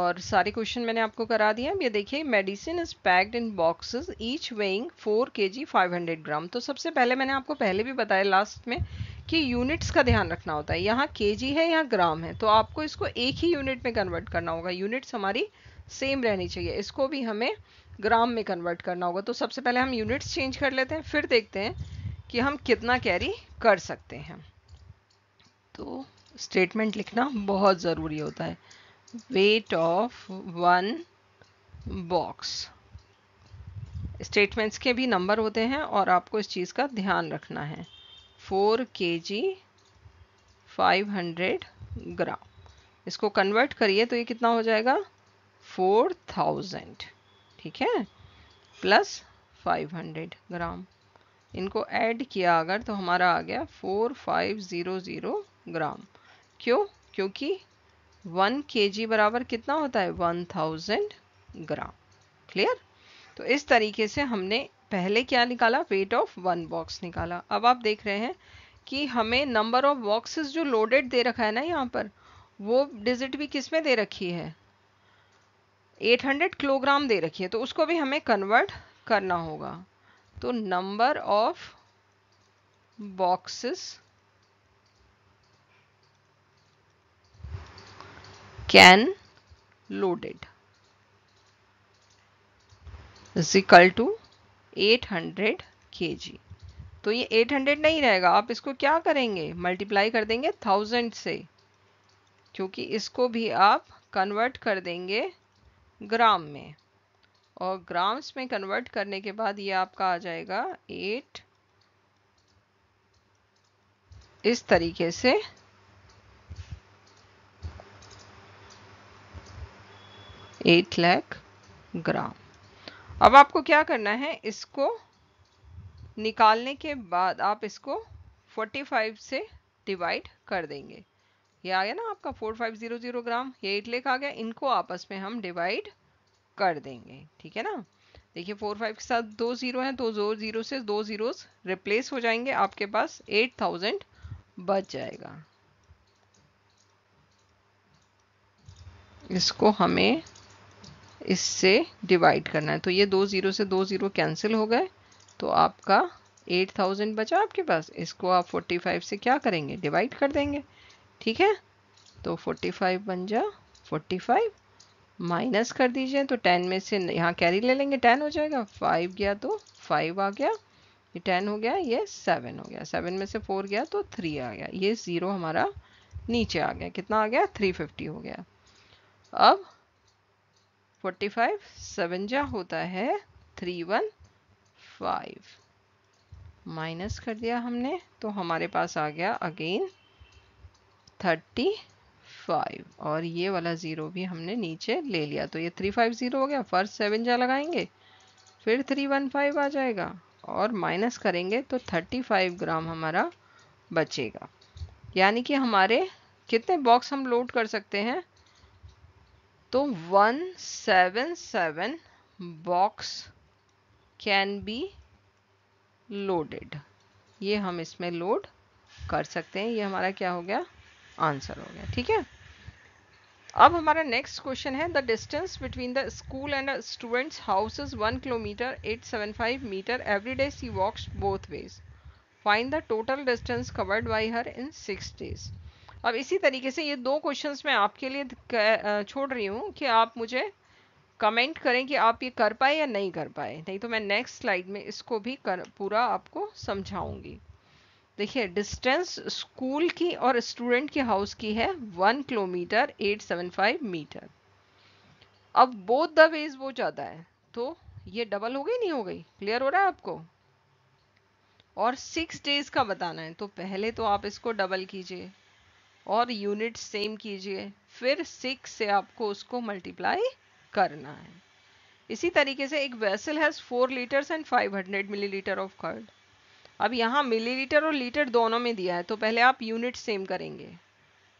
और सारे क्वेश्चन मैंने आपको करा दिए हैं ये देखिए medicine is packed in boxes each weighing 4 K ji five gram तो सबसे पहले मैंने आपको पहले भी बताया लास्ट में कि यूनिट्स का ध्यान रखना होता है यहाँ के जी है यहाँ ग्राम है तो आपको इसको एक ही यूनिट में कन्वर्ट करना होगा यूनिट्स हमारी सेम रहनी चाहिए इसको भी हमें ग्राम में कन्वर्ट करना होगा तो सबसे पहले हम यूनिट्स चेंज कर लेते हैं फिर देखते हैं कि हम कितना कैरी कर सकते हैं तो स्टेटमेंट लिखना बहुत ज़रूरी होता है weight of one box statements के भी नंबर होते हैं और आपको इस चीज़ का ध्यान रखना है फोर के जी फाइव हंड्रेड ग्राम इसको कन्वर्ट करिए तो ये कितना हो जाएगा फोर थाउजेंड ठीक है प्लस फाइव हंड्रेड ग्राम इनको ऐड किया अगर तो हमारा आ गया four five zero zero gram क्यों क्योंकि वन के जी बराबर कितना होता है वन थाउजेंड ग्राम क्लियर तो इस तरीके से हमने पहले क्या निकाला वेट ऑफ वन बॉक्स निकाला अब आप देख रहे हैं कि हमें नंबर ऑफ बॉक्सेस जो लोडेड दे रखा है ना यहाँ पर वो डिजिट भी किस में दे रखी है 800 किलोग्राम दे रखी है तो उसको भी हमें कन्वर्ट करना होगा तो number of boxes can it is equal to 800 kg तो ये 800 नहीं रहेगा आप इसको क्या करेंगे मल्टीप्लाई कर देंगे थाउजेंड से क्योंकि इसको भी आप कन्वर्ट कर देंगे ग्राम में और ग्राम्स में कन्वर्ट करने के बाद ये आपका आ जाएगा एट इस तरीके से एट लैख ग्राम अब आपको क्या करना है इसको निकालने के बाद आप इसको 45 से डिवाइड कर देंगे ये आ गया ना आपका 4500 ग्राम ये एट लेख आ गया इनको आपस में हम डिवाइड कर देंगे ठीक है ना देखिए फोर फाइव के साथ दो ज़ीरो हैं तो दो ज़ीरो से दो ज़ीरोस रिप्लेस हो जाएंगे आपके पास एट थाउजेंड बच जाएगा इसको हमें इससे डिवाइड करना है तो ये दो ज़ीरो से दो ज़ीरो कैंसिल हो गए तो आपका एट थाउजेंड बचा आपके पास इसको आप फोर्टी फाइव से क्या करेंगे डिवाइड कर देंगे ठीक है तो फोर्टी फाइव बन जा फोर्टी फाइव माइनस कर दीजिए तो टेन में से यहाँ कैरी ले लेंगे टेन हो जाएगा फाइव गया तो फाइव आ गया ये टेन हो गया ये सेवन हो गया सेवन में से फोर गया तो थ्री आ गया ये ज़ीरो हमारा नीचे आ गया कितना आ गया थ्री फिफ्टी हो गया अब फोर्टी फाइव सवंजा होता है थ्री वन फाइव माइनस कर दिया हमने तो हमारे पास आ गया अगेन थर्टी फाइव और ये वाला ज़ीरो भी हमने नीचे ले लिया तो ये थ्री फाइव ज़ीरो हो गया फर्स्ट सेवन जा लगाएंगे फिर थ्री वन फाइव आ जाएगा और माइनस करेंगे तो थर्टी फाइव ग्राम हमारा बचेगा यानी कि हमारे कितने बॉक्स हम लोड कर सकते हैं तो 177 बॉक्स कैन बी लोडेड ये हम इसमें लोड कर सकते हैं ये हमारा क्या हो गया आंसर हो गया ठीक है अब हमारा नेक्स्ट क्वेश्चन है the distance between the school and students houses one kilometre eight seven five metre every day she walks both ways find the total distance covered by her in six days अब इसी तरीके से ये दो क्वेश्चंस मैं आपके लिए छोड़ रही हूँ कि आप मुझे कमेंट करें कि आप ये कर पाए या नहीं कर पाए नहीं तो मैं नेक्स्ट स्लाइड में इसको भी कर पूरा आपको समझाऊंगी देखिए डिस्टेंस स्कूल की और स्टूडेंट के हाउस की है one kilometre eight seven five metre अब बोथ द वेज वो ज़्यादा है तो ये डबल हो गई नहीं हो गई क्लियर हो रहा है आपको और सिक्स डेज का बताना है तो पहले तो आप इसको डबल कीजिए और यूनिट सेम कीजिए फिर सिक्स से आपको उसको मल्टीप्लाई करना है इसी तरीके से एक vessel has four litres and five hundred millilitre of curd अब यहाँ मिली लीटर और लीटर दोनों में दिया है तो पहले आप यूनिट सेम करेंगे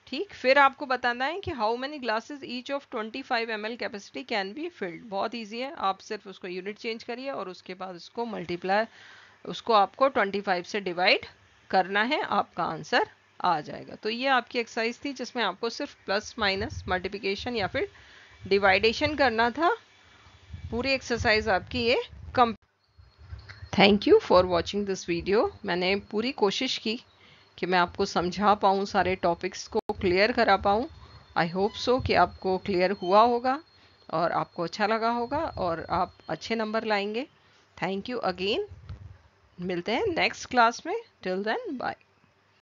ठीक फिर आपको बताना है कि how many glasses each of 25 five M capacity can be filled बहुत इजी है आप सिर्फ उसको यूनिट चेंज करिए और उसके बाद उसको मल्टीप्लाई उसको आपको 25 से डिवाइड करना है आपका आंसर आ जाएगा तो ये आपकी एक्सरसाइज थी जिसमें आपको सिर्फ प्लस माइनस मल्टीप्लिकेशन या फिर डिवाइडेशन करना था पूरी एक्सरसाइज आपकी ये कम thank you for watching this video मैंने पूरी कोशिश की कि मैं आपको समझा पाऊँ सारे टॉपिक्स को क्लियर करा पाऊँ आई होप सो कि आपको क्लियर हुआ होगा और आपको अच्छा लगा होगा और आप अच्छे नंबर लाएंगे थैंक यू अगेन मिलते हैं नेक्स्ट क्लास में टिल देन बाय